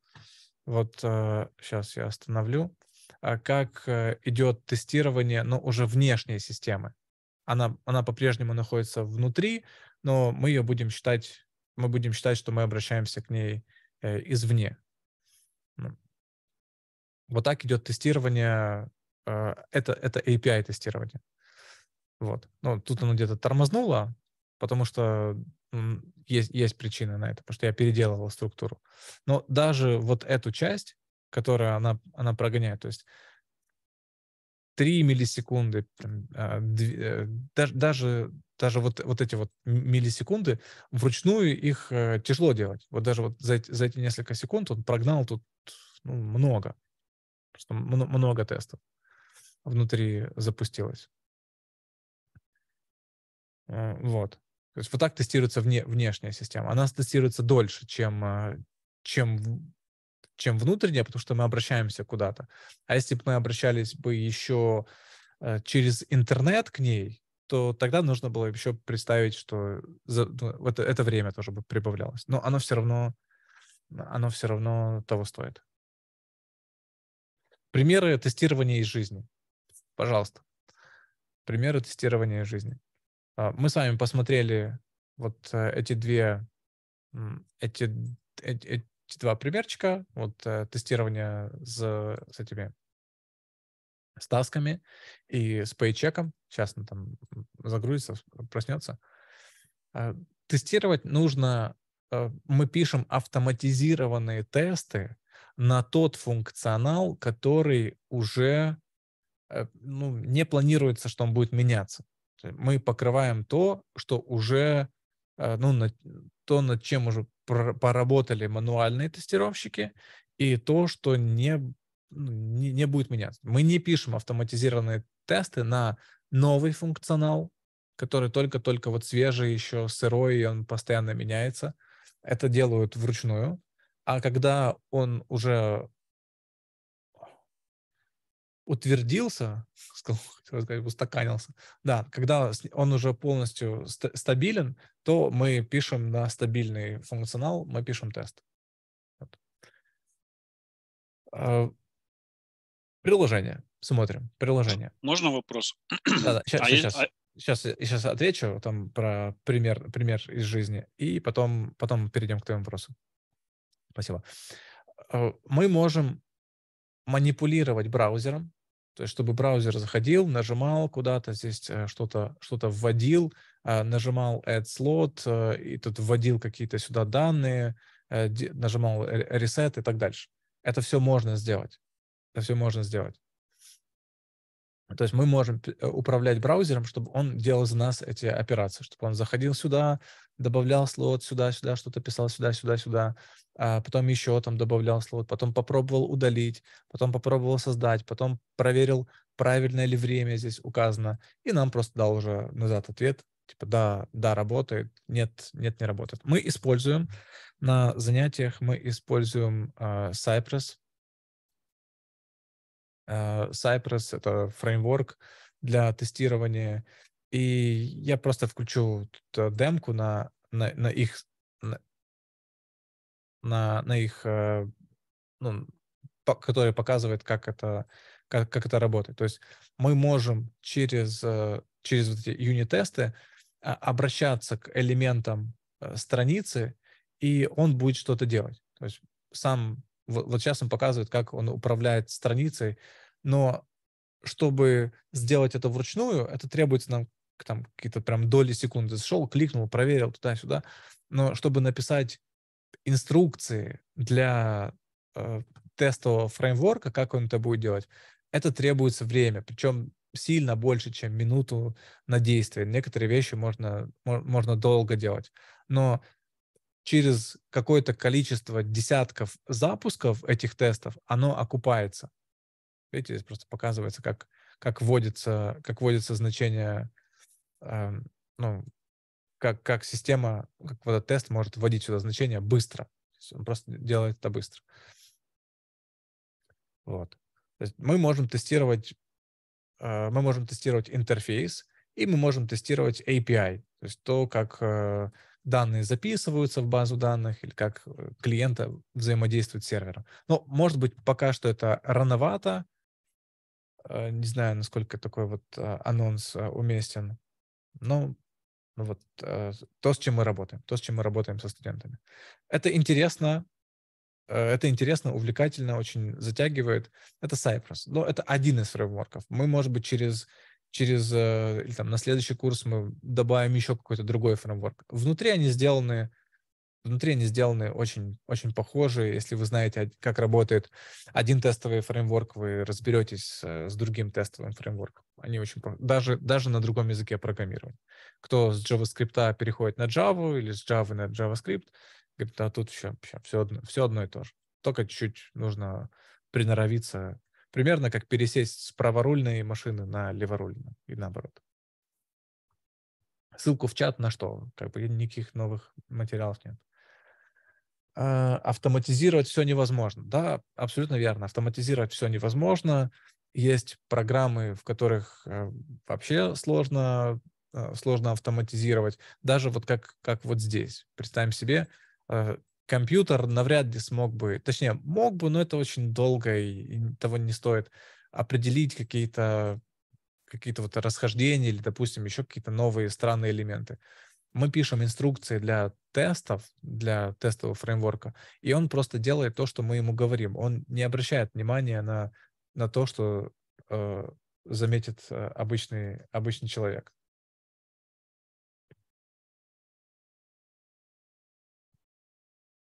Вот сейчас э, я остановлю. А Как э, идет тестирование, но ну, уже внешней системы. Она, она по-прежнему находится внутри, но мы ее будем считать, мы будем считать, что мы обращаемся к ней э, извне. Ну. Вот так идет тестирование, это, это API тестирование. Вот. Ну, тут оно где-то тормознуло, потому что есть, есть причины на это, потому что я переделывал структуру. Но даже вот эту часть, которая она, она прогоняет, то есть 3 миллисекунды, а, э, даже, даже, даже вот, вот эти вот миллисекунды, вручную их э, тяжело делать. Вот даже вот за, эти, за эти несколько секунд он прогнал тут ну, много, просто много тестов внутри запустилось. Э, вот. То есть вот так тестируется вне, внешняя система. Она тестируется дольше, чем, а, чем, чем внутренняя, потому что мы обращаемся куда-то. А если бы мы обращались бы еще э, через интернет к ней, то тогда нужно было еще представить, что за, ну, это, это время тоже бы прибавлялось. Но оно все равно, оно все равно того стоит. Примеры тестирования из жизни. Пожалуйста. Примеры тестирования из жизни. А, мы с вами посмотрели вот э, эти две, эти, эти, два примерчика, вот э, тестирование с, с этими с тасками и с пейчеком. Сейчас он там загрузится, проснется. А, тестировать нужно, э, мы пишем автоматизированные тесты на тот функционал, который уже ну, не планируется, что он будет меняться. Мы покрываем то, что уже, э, ну, на, то, над чем уже поработали мануальные тестировщики, и то, что не, не, не будет меняться. Мы не пишем автоматизированные тесты на новый функционал, который только-только вот свежий, еще сырой, и он постоянно меняется. Это делают вручную. А когда он уже утвердился, сказал, хотел сказать, устаканился. Да, когда он уже полностью ст- стабилен, то мы пишем на стабильный функционал, мы пишем тест. Вот. А, приложение. Смотрим. Приложение. Можно вопрос? Да, да. Сейчас, а сейчас, я... сейчас, сейчас а отвечу там про пример, пример из жизни, и потом, потом перейдем к твоему вопросу. Спасибо. А, мы можем манипулировать браузером, то есть, чтобы браузер заходил, нажимал куда-то, здесь э, что-то что вводил, э, нажимал Add Slot, э, и тут вводил какие-то сюда данные, нажимал Reset и так дальше. Это все можно сделать. Это все можно сделать. То есть мы можем э, управлять браузером, чтобы он делал за нас эти операции, чтобы он заходил сюда, добавлял слот сюда, сюда, что-то писал сюда, сюда, сюда, а потом еще там добавлял слот, потом попробовал удалить, потом попробовал создать, потом проверил, правильное ли время здесь указано, и нам просто дал уже назад ответ, типа да, да, работает, нет, нет, не работает. Мы используем на занятиях, мы используем э, Cypress, Э, Cypress — это фреймворк для тестирования. И я просто включу демку на, на, на их на, на их, э, ну, по, который показывает, как это, как, как это работает. То есть мы можем через, э, через вот эти юнит-тесты а, обращаться к элементам страницы, и он будет что-то делать. То есть сам вот, сейчас он показывает, как он управляет страницей, но чтобы сделать это вручную, это требуется нам там какие-то прям доли секунды. Шел, кликнул, проверил туда-сюда. Но чтобы написать инструкции для э, тестового фреймворка, как он это будет делать, это требуется время, причем сильно больше, чем минуту на действие. Некоторые вещи можно, можно долго делать. Но через какое-то количество десятков запусков этих тестов оно окупается. Видите, здесь просто показывается, как, как, вводится, как вводится значение, э, ну, как, как система, как вот этот тест может вводить сюда значение быстро. он просто делает это быстро. Вот. мы можем тестировать, э, мы можем тестировать интерфейс, и мы можем тестировать API, то есть то, как э, данные записываются в базу данных или как э, клиента взаимодействует с сервером. Но, ну, может быть, пока что это рановато. Э, не знаю, насколько такой вот э, анонс уместен. Но ну, вот то, с чем мы работаем, то, с чем мы работаем со студентами. Это интересно, это интересно, увлекательно, очень затягивает. Это Cypress. Но ну, это один из фреймворков. Мы, может быть, через через э, или там на следующий курс мы добавим еще какой-то другой фреймворк. Внутри они сделаны внутри они сделаны очень, очень похожи. Если вы знаете, а, как работает один тестовый фреймворк, вы разберетесь э, с другим тестовым фреймворком. Они очень даже, даже на другом языке программирования. Кто с JavaScript а переходит на Java или с Java на JavaScript, говорит, а тут еще, еще все, одно, все одно и то же. Только чуть-чуть нужно приноровиться Примерно как пересесть с праворульной машины на леворульную и наоборот. Ссылку в чат на что? Как бы никаких новых материалов нет. А, автоматизировать все невозможно. Да, абсолютно верно. Автоматизировать все невозможно. Есть программы, в которых э, вообще сложно, э, сложно автоматизировать. Даже вот как, как вот здесь. Представим себе, э, компьютер навряд ли смог бы, точнее, мог бы, но это очень долго и того не стоит, определить какие-то какие-то вот расхождения или, допустим, еще какие-то новые странные элементы. Мы пишем инструкции для тестов, для тестового фреймворка, и он просто делает то, что мы ему говорим. Он не обращает внимания на, на то, что э, заметит э, обычный, обычный человек.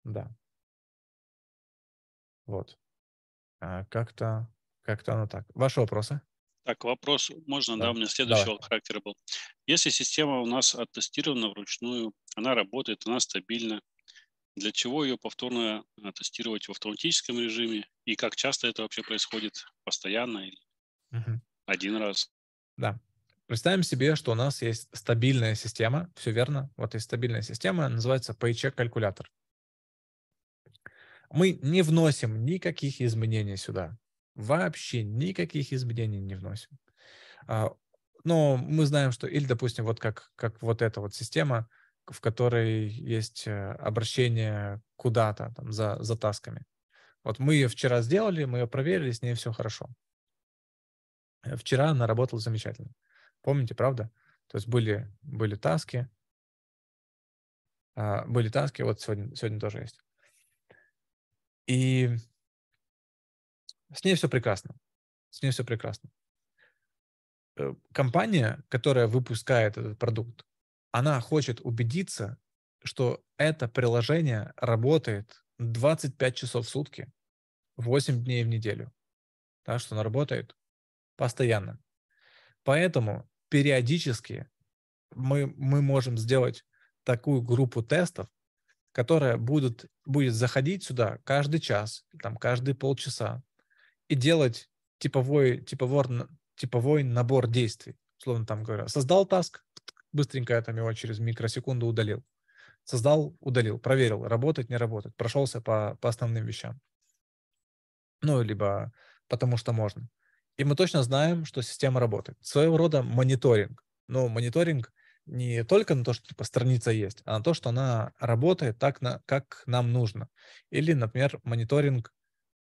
Да. Вот. А как-то как-то оно так. Ваши вопросы? Так, вопрос, можно, да, да у меня следующего Давай. характера был. Если система у нас оттестирована вручную, она работает, она стабильна, для чего ее повторно а, тестировать в автоматическом режиме и как часто это вообще происходит? Постоянно или угу. один раз? Да. Представим себе, что у нас есть стабильная система, все верно, вот есть стабильная система, называется paycheck калькулятор. Мы не вносим никаких изменений сюда. Вообще никаких изменений не вносим. А, но мы знаем, что, или, допустим, вот как, как вот эта вот система, в которой есть э, обращение куда-то там, за, за тасками. Вот мы ее вчера сделали, мы ее проверили, с ней все хорошо. Э, вчера она работала замечательно. Помните, правда? То есть были, были таски, а, были таски, вот сегодня, сегодня тоже есть. И с ней все прекрасно. С ней все прекрасно. Э, компания, которая выпускает этот продукт, она хочет убедиться, что это приложение работает 25 часов в сутки, 8 дней в неделю. Да, что оно работает постоянно. Поэтому периодически мы, мы можем сделать такую группу тестов, которая будет, будет заходить сюда каждый час, там, каждые полчаса и делать типовой, типовой, типовой набор действий, словно там говоря. Создал таск, быстренько я там его через микросекунду удалил. Создал, удалил, проверил, работать, не работать, прошелся по, по основным вещам. Ну, либо потому что можно. И мы точно знаем, что система работает. Своего рода мониторинг. Но мониторинг не только на то, что типа, страница есть, а на то, что она работает так, на, как нам нужно. Или, например, мониторинг,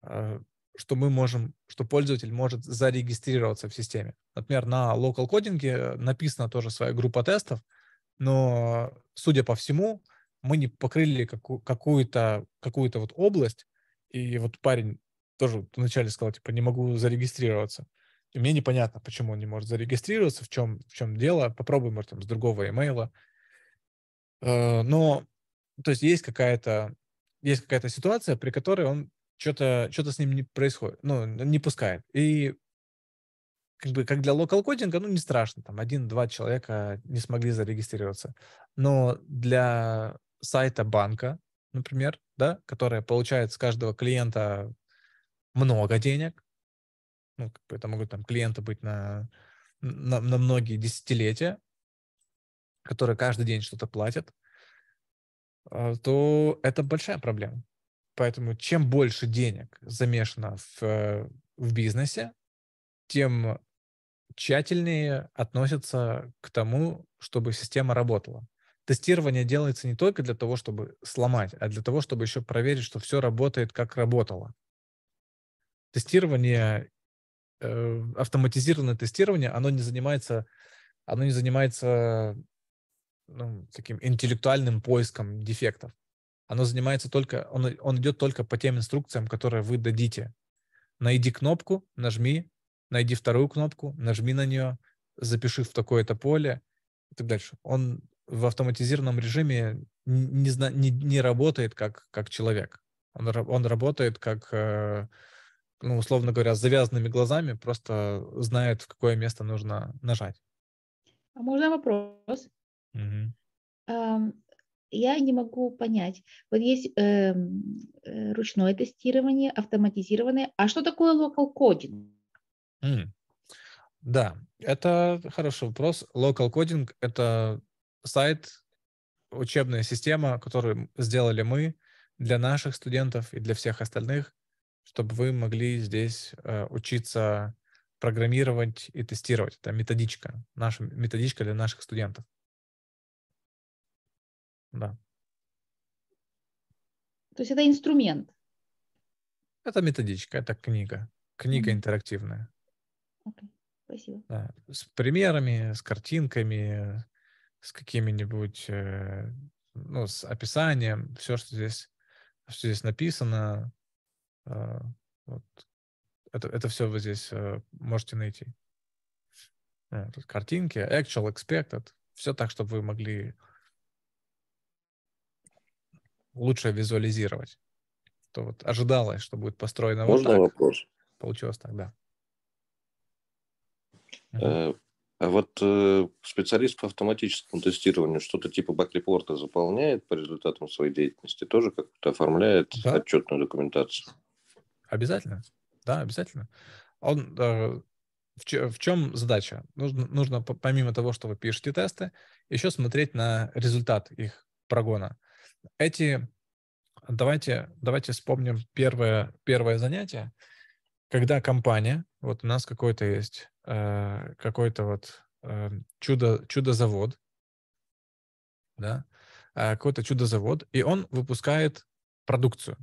э, что мы можем, что пользователь может зарегистрироваться в системе. Например, на local кодинге э, написана тоже своя группа тестов, но, судя по всему, мы не покрыли какую- какую-то какую вот область, и вот парень тоже вначале сказал, типа, не могу зарегистрироваться. И мне непонятно, почему он не может зарегистрироваться, в чем, в чем дело. Попробуем может, там, с другого имейла. Э, но, то есть есть какая-то есть какая-то ситуация, при которой он что-то что с ним не происходит, ну, не пускает. И как бы как для локал кодинга, ну, не страшно, там один-два человека не смогли зарегистрироваться. Но для сайта банка, например, да, которая получает с каждого клиента много денег, ну, как бы это могут там клиенты быть на, на, на многие десятилетия, которые каждый день что-то платят, а, то это большая проблема. Поэтому чем больше денег замешано в, э, в бизнесе, тем тщательнее относятся к тому, чтобы система работала. Тестирование делается не только для того, чтобы сломать, а для того, чтобы еще проверить, что все работает, как работало. Тестирование Э, автоматизированное тестирование, оно не занимается, оно не занимается ну, таким интеллектуальным поиском дефектов. Оно занимается только, он, он идет только по тем инструкциям, которые вы дадите. Найди кнопку, нажми, найди вторую кнопку, нажми на нее, запиши в такое-то поле и так дальше. Он в автоматизированном режиме не, не, не работает как, как человек. Он, он работает как э, ну, условно говоря, с завязанными глазами, просто знает, в какое место нужно нажать. А можно вопрос? Угу. Я не могу понять. Вот есть эм, э, ручное тестирование, автоматизированное. А что такое local coding? Mm. Да, это хороший вопрос. Local coding — это сайт, учебная система, которую сделали мы для наших студентов и для всех остальных, чтобы вы могли здесь э, учиться программировать и тестировать. Это методичка, наша методичка для наших студентов. Да. То есть это инструмент? Это методичка, это книга. Книга mm-hmm. интерактивная. Okay. Спасибо. Да. С примерами, с картинками, с какими-нибудь, э, ну, с описанием, все, что здесь, что здесь написано, а, вот. Это, это все вы здесь э, можете найти. Э, тут картинки, actual, expected. Все так, чтобы вы могли лучше визуализировать. То вот ожидалось, что будет построено Можно вот так. вопрос? Получилось так, да. Э, а вот э, специалист по автоматическому тестированию что-то типа бак заполняет по результатам своей деятельности, тоже как-то оформляет да. отчетную документацию? Обязательно, да, обязательно. Он, э, в, ч, в чем задача? Нужно, нужно, помимо того, что вы пишете тесты, еще смотреть на результат их прогона. Эти, давайте, давайте вспомним первое, первое занятие, когда компания, вот у нас какой-то есть, э, какой-то вот э, чудо, чудо-завод, да, э, какой-то чудо-завод, и он выпускает продукцию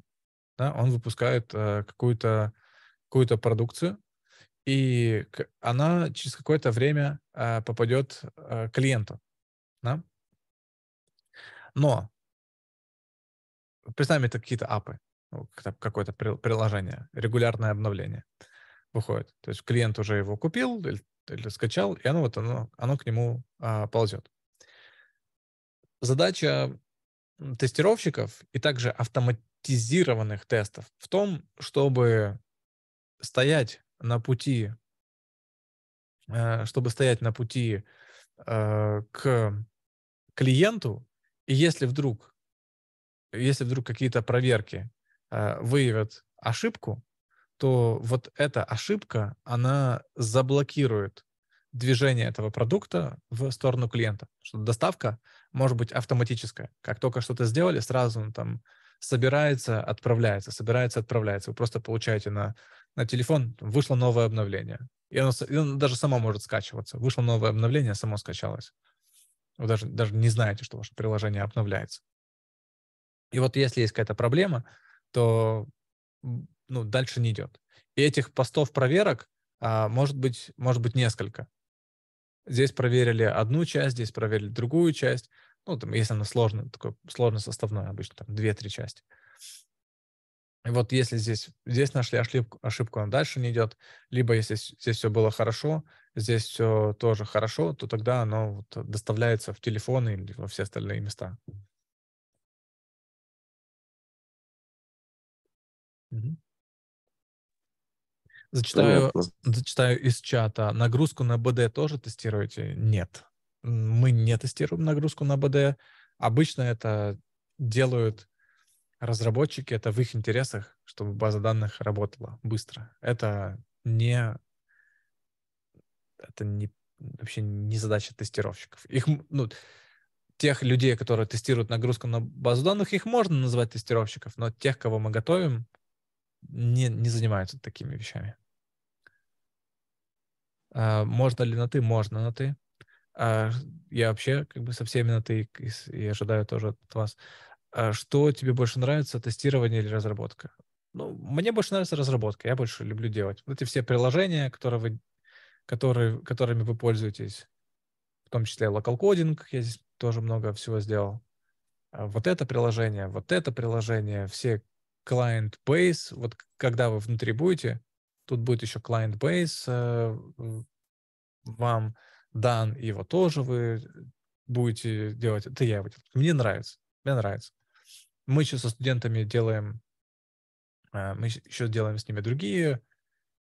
да, он выпускает э, какую-то какую то продукцию, и она через какое-то время э, попадет э, клиенту. Да? Но представим, это какие-то апы, ну, какое-то приложение, регулярное обновление выходит. То есть клиент уже его купил или, или скачал, и оно, вот оно, оно к нему а, ползет. Задача тестировщиков и также автомат, стандартизированных тестов, в том, чтобы стоять на пути, э, чтобы стоять на пути э, к клиенту, и если вдруг, если вдруг какие-то проверки э, выявят ошибку, то вот эта ошибка, она заблокирует движение этого продукта в сторону клиента. Что доставка может быть автоматическая. Как только что-то сделали, сразу ну, там собирается, отправляется, собирается, отправляется. Вы просто получаете на, на телефон, вышло новое обновление. И оно, и оно даже само может скачиваться. Вышло новое обновление, само скачалось. Вы даже, даже не знаете, что ваше приложение обновляется. И вот если есть какая-то проблема, то ну, дальше не идет. И этих постов проверок а, может, быть, может быть несколько. Здесь проверили одну часть, здесь проверили другую часть. Ну, там, если она сложная, такой сложно составная, обычно там 2-3 части. И вот если здесь, здесь нашли ошибку, ошибку, она дальше не идет, либо если здесь все было хорошо, здесь все тоже хорошо, то тогда оно вот доставляется в телефоны или во все остальные места. Угу. Зачитаю, зачитаю из чата. Нагрузку на БД тоже тестируете? Нет мы не тестируем нагрузку на БД. Обычно это делают разработчики, это в их интересах, чтобы база данных работала быстро. Это не это не вообще не задача тестировщиков. Их, ну, тех людей, которые тестируют нагрузку на базу данных, их можно назвать тестировщиков, но тех, кого мы готовим, не, не занимаются такими вещами. А, можно ли на ты? Можно на ты. А я вообще как бы со всеми на «ты» и, и ожидаю тоже от вас. А что тебе больше нравится, тестирование или разработка? Ну, мне больше нравится разработка, я больше люблю делать. Вот эти все приложения, которые вы, которые, которыми вы пользуетесь, в том числе local coding, я здесь тоже много всего сделал. А вот это приложение, вот это приложение, все client base, вот когда вы внутри будете, тут будет еще client base э, вам, дан, его тоже вы будете делать. Это я его делаю. Мне нравится. Мне нравится. Мы еще со студентами делаем, а, мы еще делаем с ними другие,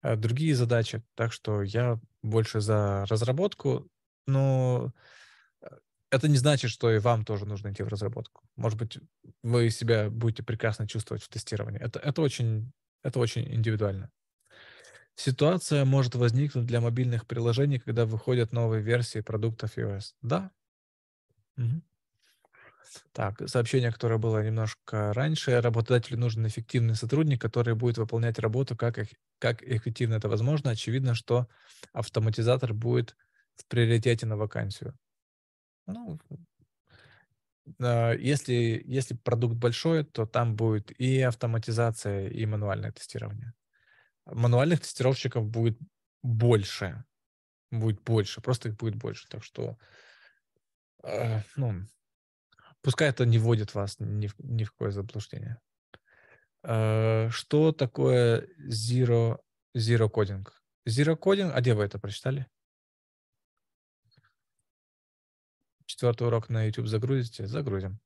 а, другие задачи, так что я больше за разработку, но э, это не значит, что и вам тоже нужно идти в разработку. Может быть, вы себя будете прекрасно чувствовать в тестировании. Это, это, очень, это очень индивидуально. Ситуация может возникнуть для мобильных приложений, когда выходят новые версии продуктов iOS. Да. Угу. Так, сообщение, которое было немножко раньше. Работодателю нужен эффективный сотрудник, который будет выполнять работу, как, их, как эффективно это возможно. Очевидно, что автоматизатор будет в приоритете на вакансию. Ну, а, если, если продукт большой, то там будет и автоматизация, и мануальное тестирование мануальных тестировщиков будет больше. Будет больше, просто их будет больше. Так что, э, ну, пускай это не вводит вас ни в, ни в какое заблуждение. Э, что такое zero, zero coding? Zero coding, а где вы это прочитали? Четвертый урок на YouTube загрузите? Загрузим.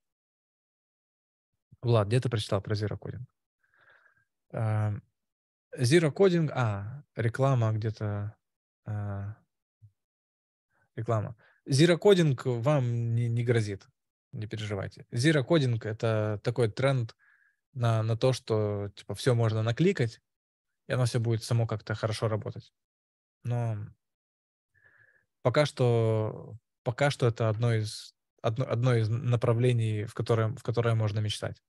Влад, где ты прочитал про zero coding? Э, Zero Coding, а, реклама где-то, а, реклама. Zero Coding вам не, не грозит, не переживайте. Zero Coding — это такой тренд на, на то, что типа все можно накликать, и оно все будет само как-то хорошо работать. Но пока что, пока что это одно из, одно, одно из направлений, в которое, в которое можно мечтать.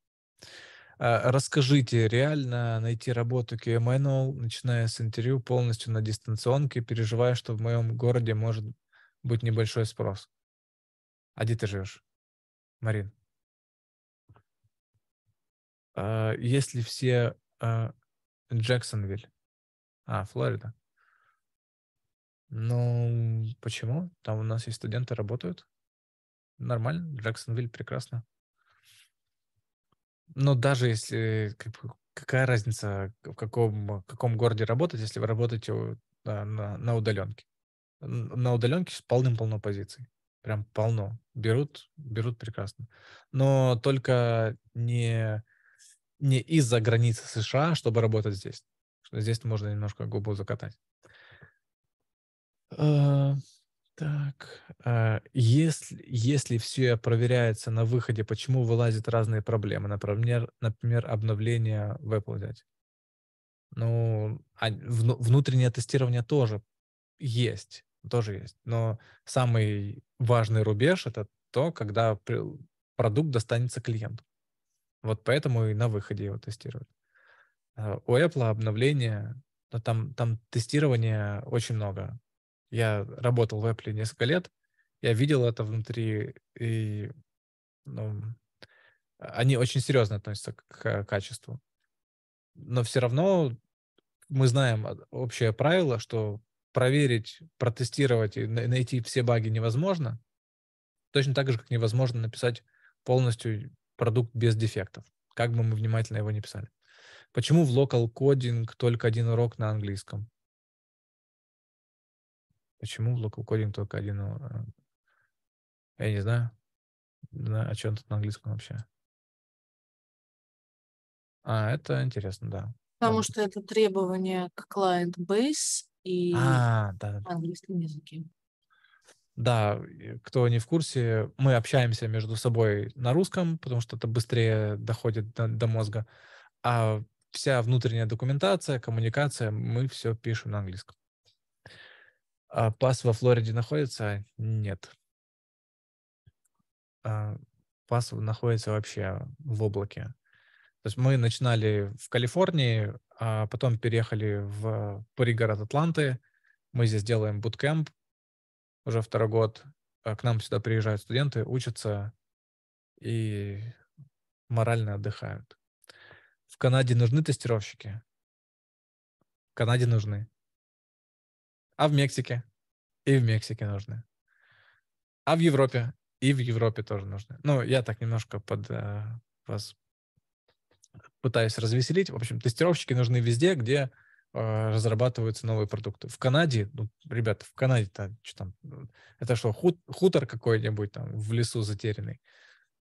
А, расскажите, реально найти работу QA Manual, начиная с интервью полностью на дистанционке, переживая, что в моем городе может быть небольшой спрос? А где ты живешь, Марин? А, Если все а, Джексонвиль, а, Флорида. Ну, почему? Там у нас есть студенты, работают. Нормально, Джексонвиль прекрасно. Но даже если какая разница, в каком, в каком городе работать, если вы работаете на, на, на удаленке. На удаленке полным-полно позиций. Прям полно. Берут, берут прекрасно. Но только не, не из-за границы США, чтобы работать здесь. Здесь можно немножко губу закатать. Э, так, а, если, если все проверяется на выходе, почему вылазят разные проблемы? Например, например обновление в Apple взять. Ну, а внутреннее тестирование тоже есть, тоже есть. Но самый важный рубеж — это то, когда продукт достанется клиенту. Вот поэтому и на выходе его тестируют. А, у Apple обновление, но ну, там, там тестирования очень много я работал в Apple несколько лет, я видел это внутри, и ну, они очень серьезно относятся к качеству. Но все равно мы знаем общее правило, что проверить, протестировать и найти все баги невозможно, точно так же, как невозможно написать полностью продукт без дефектов, как бы мы внимательно его не писали. Почему в локал кодинг только один урок на английском? Почему в local coding только один? А, я не знаю. знаю. О чем тут на английском вообще? А, это интересно, да. Потому да. что это требование к client base и а, да. английском языке. Да, кто не в курсе, мы общаемся между собой на русском, потому что это быстрее доходит до, до мозга. А вся внутренняя документация, коммуникация, мы все пишем на английском. А пас во Флориде находится? Нет. А пас находится вообще в облаке. То есть мы начинали в Калифорнии, а потом переехали в пригород Атланты. Мы здесь делаем буткемп уже второй год. А к нам сюда приезжают студенты, учатся и морально отдыхают. В Канаде нужны тестировщики? В Канаде нужны а в Мексике. И в Мексике нужны. А в Европе. И в Европе тоже нужны. Ну, я так немножко под э, вас пытаюсь развеселить. В общем, тестировщики нужны везде, где э, разрабатываются новые продукты. В Канаде, ну, ребята, в Канаде-то что там, это что, хут, хутор какой-нибудь там в лесу затерянный?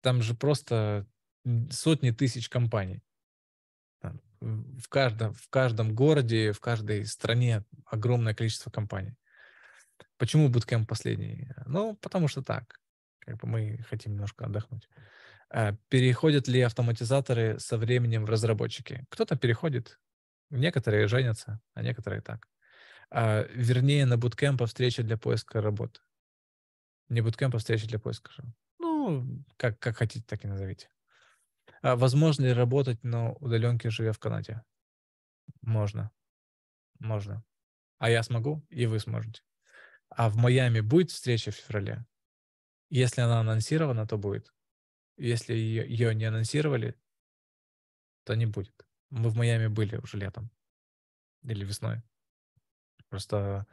Там же просто сотни тысяч компаний в каждом, в каждом городе, в каждой стране огромное количество компаний. Почему Bootcamp последний? Ну, потому что так. Как бы мы хотим немножко отдохнуть. А, переходят ли автоматизаторы со временем в разработчики? Кто-то переходит, некоторые женятся, а некоторые так. А, вернее, на буткемпа встреча для поиска работы. Не буткемпа встреча для поиска. Ну, как, как хотите, так и назовите. А возможно ли работать на удаленке, живя в Канаде? Можно. Можно. А я смогу, и вы сможете. А в Майами будет встреча в феврале? Если она анонсирована, то будет. Если ее, ее не анонсировали, то не будет. Мы в Майами были уже летом или весной. Просто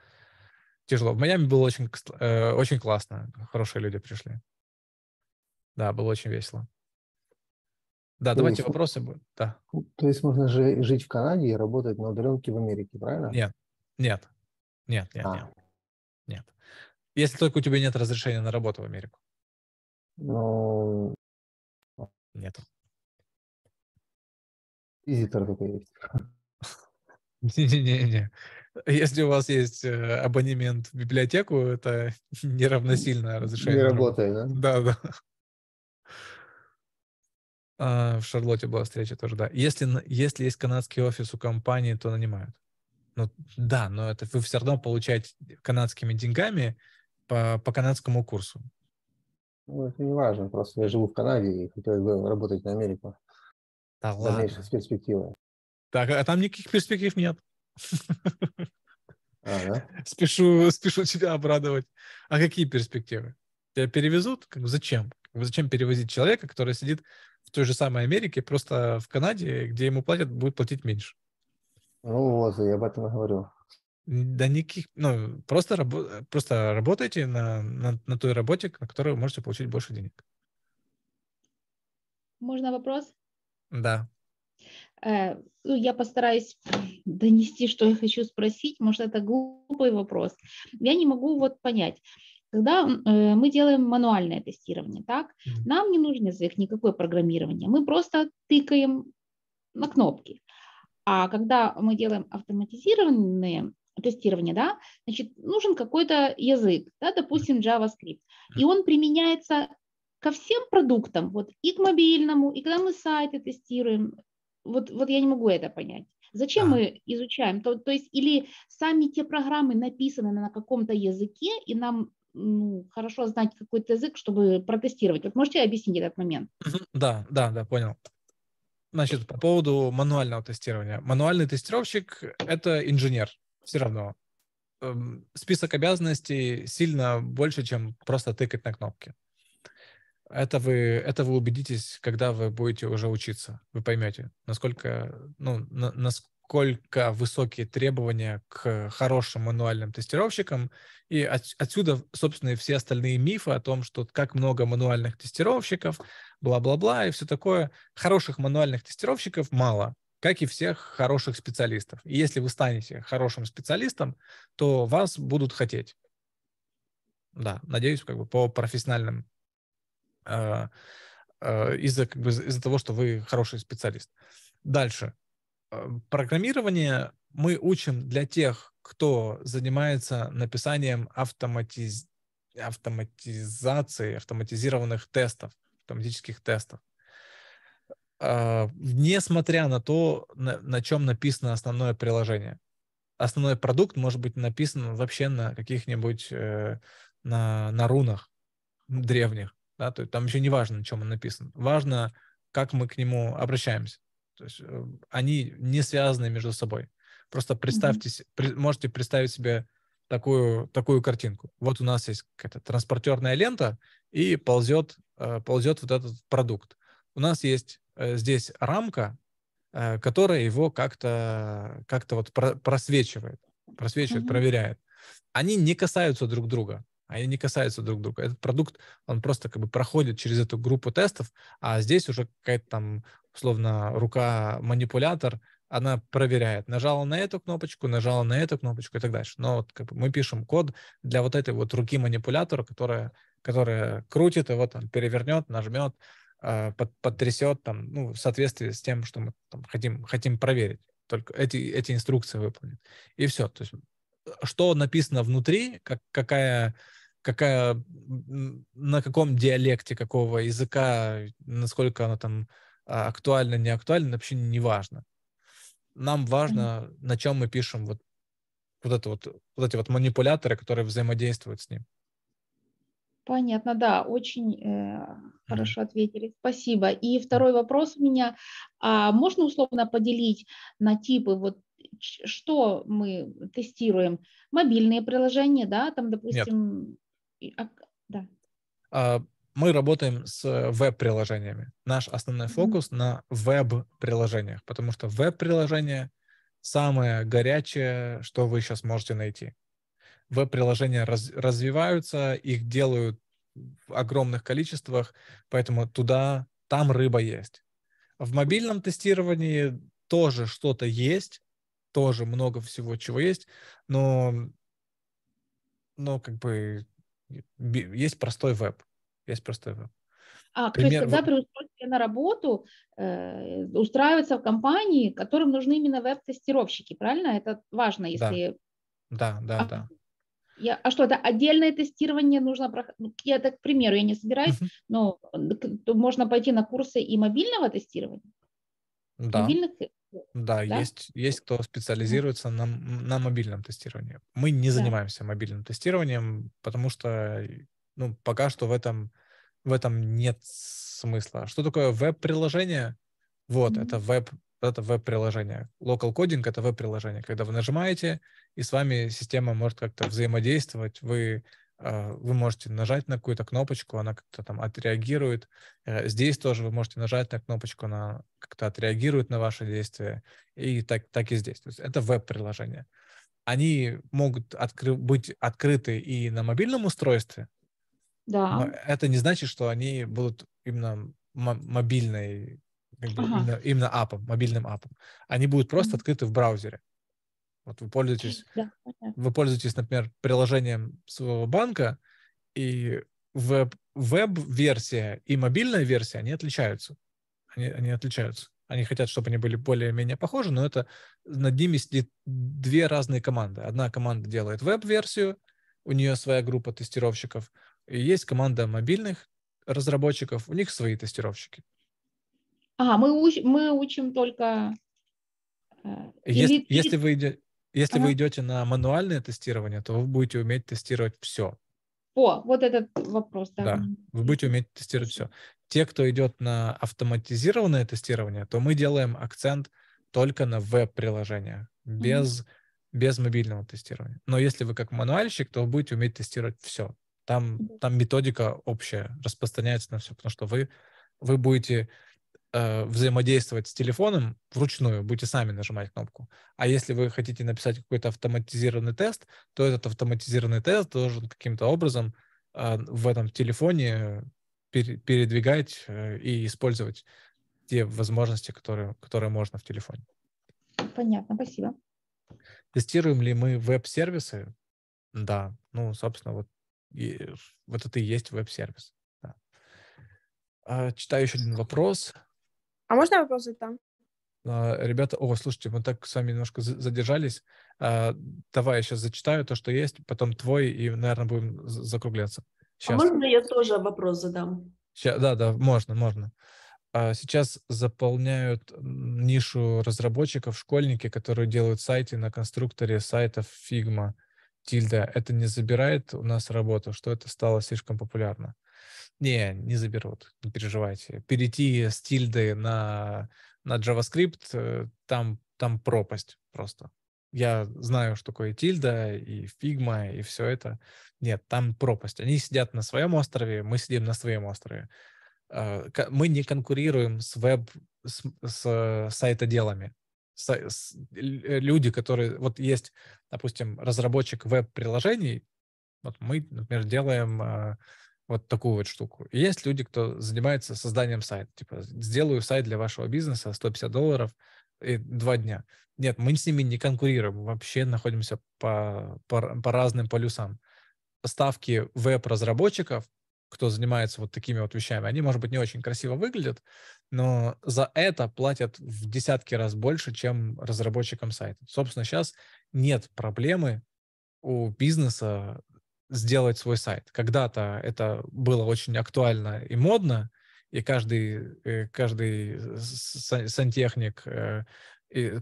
тяжело. В Майами было очень, э, очень классно. Хорошие люди пришли. Да, было очень весело. Да, давайте есть, вопросы будут. Да. Ну, то есть можно же жить в Канаде и работать на удаленке в Америке, правильно? Нет, нет, нет, нет, а. нет. нет. Если только у тебя нет разрешения на работу в Америку. Ну... Но... Нет. Визитор такой есть. Не-не-не. Если у вас есть э, абонемент в библиотеку, это не равносильно разрешение. Не работает, да? Да, да. А, в Шарлотте была встреча тоже, да. Если, если есть канадский офис у компании, то нанимают. Ну, да, но это вы все равно получаете канадскими деньгами по, по канадскому курсу. Ну, это не важно, просто я живу в Канаде и хотел бы работать на Америку. Да ладно. Дальнейшие перспективы. Так, а там никаких перспектив нет. А, спешу, спешу тебя обрадовать. А какие перспективы? Тебя перевезут? Как, зачем? Зачем перевозить человека, который сидит в той же самой Америке, просто в Канаде, где ему платят, будет платить меньше. Ну вот, я об этом и говорю. Да никаких, ну, просто, рабо- просто работайте на, на, на той работе, на которой вы можете получить больше денег. Можно вопрос? Да. Э, ну, я постараюсь донести, что я хочу спросить. Может, это глупый вопрос. Я не могу вот понять когда э, мы делаем мануальное тестирование, так, mm-hmm. нам не нужен язык, никакое программирование, мы просто тыкаем на кнопки. А когда мы делаем автоматизированные тестирование, да, значит, нужен какой-то язык, да, допустим, JavaScript, и он применяется ко всем продуктам, вот и к мобильному, и когда мы сайты тестируем, вот, вот я не могу это понять. Зачем мы изучаем? То, то есть или сами те программы написаны на каком-то языке, и нам ну, хорошо знать какой-то язык, чтобы протестировать. Вот можете объяснить этот момент? Да, да, да, понял. Значит, по поводу мануального тестирования. Мануальный тестировщик – это инженер все равно. Эм, список обязанностей сильно больше, чем просто тыкать на кнопки. Это вы, это вы убедитесь, когда вы будете уже учиться. Вы поймете, насколько, ну, на, нас, насколько высокие требования к хорошим мануальным тестировщикам. И от, отсюда, собственно, и все остальные мифы о том, что как много мануальных тестировщиков, бла-бла-бла и все такое. Хороших мануальных тестировщиков мало, как и всех хороших специалистов. И если вы станете хорошим специалистом, то вас будут хотеть. Да, надеюсь, как бы по профессиональным э, э, из-за как бы, из того, что вы хороший специалист. Дальше. Э, программирование мы учим для тех, кто занимается написанием автоматиз... автоматизации, автоматизированных тестов, автоматических тестов. Э, несмотря на то, на, на чем написано основное приложение. Основной продукт может быть написан вообще на каких-нибудь, э, на, на рунах древних. Да? То есть там еще не важно, на чем он написан. Важно, как мы к нему обращаемся. То есть эм, они не связаны между собой. Просто представьте, mm-hmm. при, можете представить себе такую, такую картинку. Вот у нас есть какая-то транспортерная лента, и ползет, э, ползет вот этот продукт. У нас есть э, здесь рамка, э, которая его как-то как то вот просвечивает, просвечивает, mm-hmm. проверяет. Они не касаются друг друга. Они не касаются друг друга. Этот продукт, он просто как бы проходит через эту группу тестов, а здесь уже какая-то там словно рука-манипулятор, она проверяет, нажала на эту кнопочку, нажала на эту кнопочку и так дальше. Но вот как бы, мы пишем код для вот этой вот руки манипулятора, которая, которая крутит и вот там перевернет, нажмет, а, под, подтрясет там, ну, в соответствии с тем, что мы там, хотим, хотим проверить. Только эти, эти инструкции выполнит. И все. То есть, что написано внутри, как, какая, какая, на каком диалекте какого языка, насколько она там а, актуально, не актуально, вообще не важно. Нам важно, mm-hmm. на чем мы пишем вот, вот, это вот, вот эти вот манипуляторы, которые взаимодействуют с ним. Понятно, да, очень э, хорошо mm-hmm. ответили. Спасибо. И второй вопрос у меня. А можно условно поделить на типы, вот что мы тестируем? Мобильные приложения, да, там, допустим... Нет. А, да. А, мы работаем с э, веб-приложениями. Наш основной фокус на веб-приложениях, потому что веб-приложения самое горячее, что вы сейчас можете найти. Веб-приложения раз, развиваются, их делают в огромных количествах, поэтому туда, там рыба есть. В мобильном тестировании тоже что-то есть, тоже много всего чего есть, но, но как бы есть простой веб. Есть просто а, Пример... то есть, когда при устройстве на работу э, устраиваются в компании, которым нужны именно веб-тестировщики, правильно? Это важно, если... Да, да, да. А, да. Я, а что, это отдельное тестирование нужно... Ну, я так, к примеру, я не собираюсь, uh-huh. но можно пойти на курсы и мобильного тестирования? Да. Мобильных... Э, да, да, есть, есть кто специализируется на, на мобильном тестировании. Мы не да. занимаемся мобильным тестированием, потому что ну, пока что в этом, в этом нет смысла. Что такое веб-приложение? Вот, mm-hmm. это веб это веб-приложение. Local coding — это веб-приложение, когда вы нажимаете, и с вами система может как-то взаимодействовать, вы, а, вы можете нажать на какую-то кнопочку, она как-то там отреагирует. Э, здесь тоже вы можете нажать на кнопочку, она как-то отреагирует на ваше действие, и так, так и здесь. То есть это веб-приложение. Они могут откры- быть открыты и на мобильном устройстве, да. Но это не значит, что они будут именно мобильной, как бы ага. именно, именно апом, мобильным апом. Они будут просто открыты в браузере. Вот вы пользуетесь, да. вы пользуетесь, например, приложением своего банка, и веб, веб-версия и мобильная версия, они отличаются. Они, они отличаются. Они хотят, чтобы они были более-менее похожи, но это над ними сидит две разные команды. Одна команда делает веб-версию, у нее своя группа тестировщиков, есть команда мобильных разработчиков, у них свои тестировщики. Ага, мы, уч, мы учим только... Э, если, если вы, иде, если ага. вы идете на мануальное тестирование, то вы будете уметь тестировать все. О, вот этот вопрос, да. Да, вы будете уметь тестировать все. Те, кто идет на автоматизированное тестирование, то мы делаем акцент только на веб-приложения, без, mm-hmm. без мобильного тестирования. Но если вы как мануальщик, то вы будете уметь тестировать все. Там, там методика общая распространяется на все, потому что вы, вы будете э, взаимодействовать с телефоном вручную, будете сами нажимать кнопку. А если вы хотите написать какой-то автоматизированный тест, то этот автоматизированный тест должен каким-то образом э, в этом телефоне пере, передвигать э, и использовать те возможности, которые, которые можно в телефоне. Понятно, спасибо. Тестируем ли мы веб-сервисы? Да, ну, собственно, вот и вот это и есть веб-сервис. Да. А, читаю еще один вопрос. А можно вопрос там? А, ребята, о, слушайте, мы так с вами немножко задержались. А, давай я сейчас зачитаю то, что есть, потом твой, и, наверное, будем закругляться. Сейчас. А можно я тоже вопрос задам? Сейчас, да, да, можно, можно. А, сейчас заполняют нишу разработчиков школьники, которые делают сайты на конструкторе сайтов Figma тильда, это не забирает у нас работу, что это стало слишком популярно. Не, не заберут, не переживайте. Перейти с тильды на, на JavaScript, э, там, там пропасть просто. Я знаю, что такое тильда и фигма и все это. Нет, там пропасть. Они сидят на своем острове, мы сидим на своем острове. Э, мы не конкурируем с веб, с, с э, сайтоделами люди, которые... Вот есть, допустим, разработчик веб-приложений, вот мы, например, делаем а, вот такую вот штуку. И есть люди, кто занимается созданием сайта. Типа, сделаю сайт для вашего бизнеса, 150 долларов, и два дня. Нет, мы с ними не конкурируем, вообще находимся по, по, по разным полюсам. Ставки веб-разработчиков кто занимается вот такими вот вещами. Они, может быть, не очень красиво выглядят, но за это платят в десятки раз больше, чем разработчикам сайта. Собственно, сейчас нет проблемы у бизнеса сделать свой сайт. Когда-то это было очень актуально и модно, и каждый, э, каждый сантехник, э,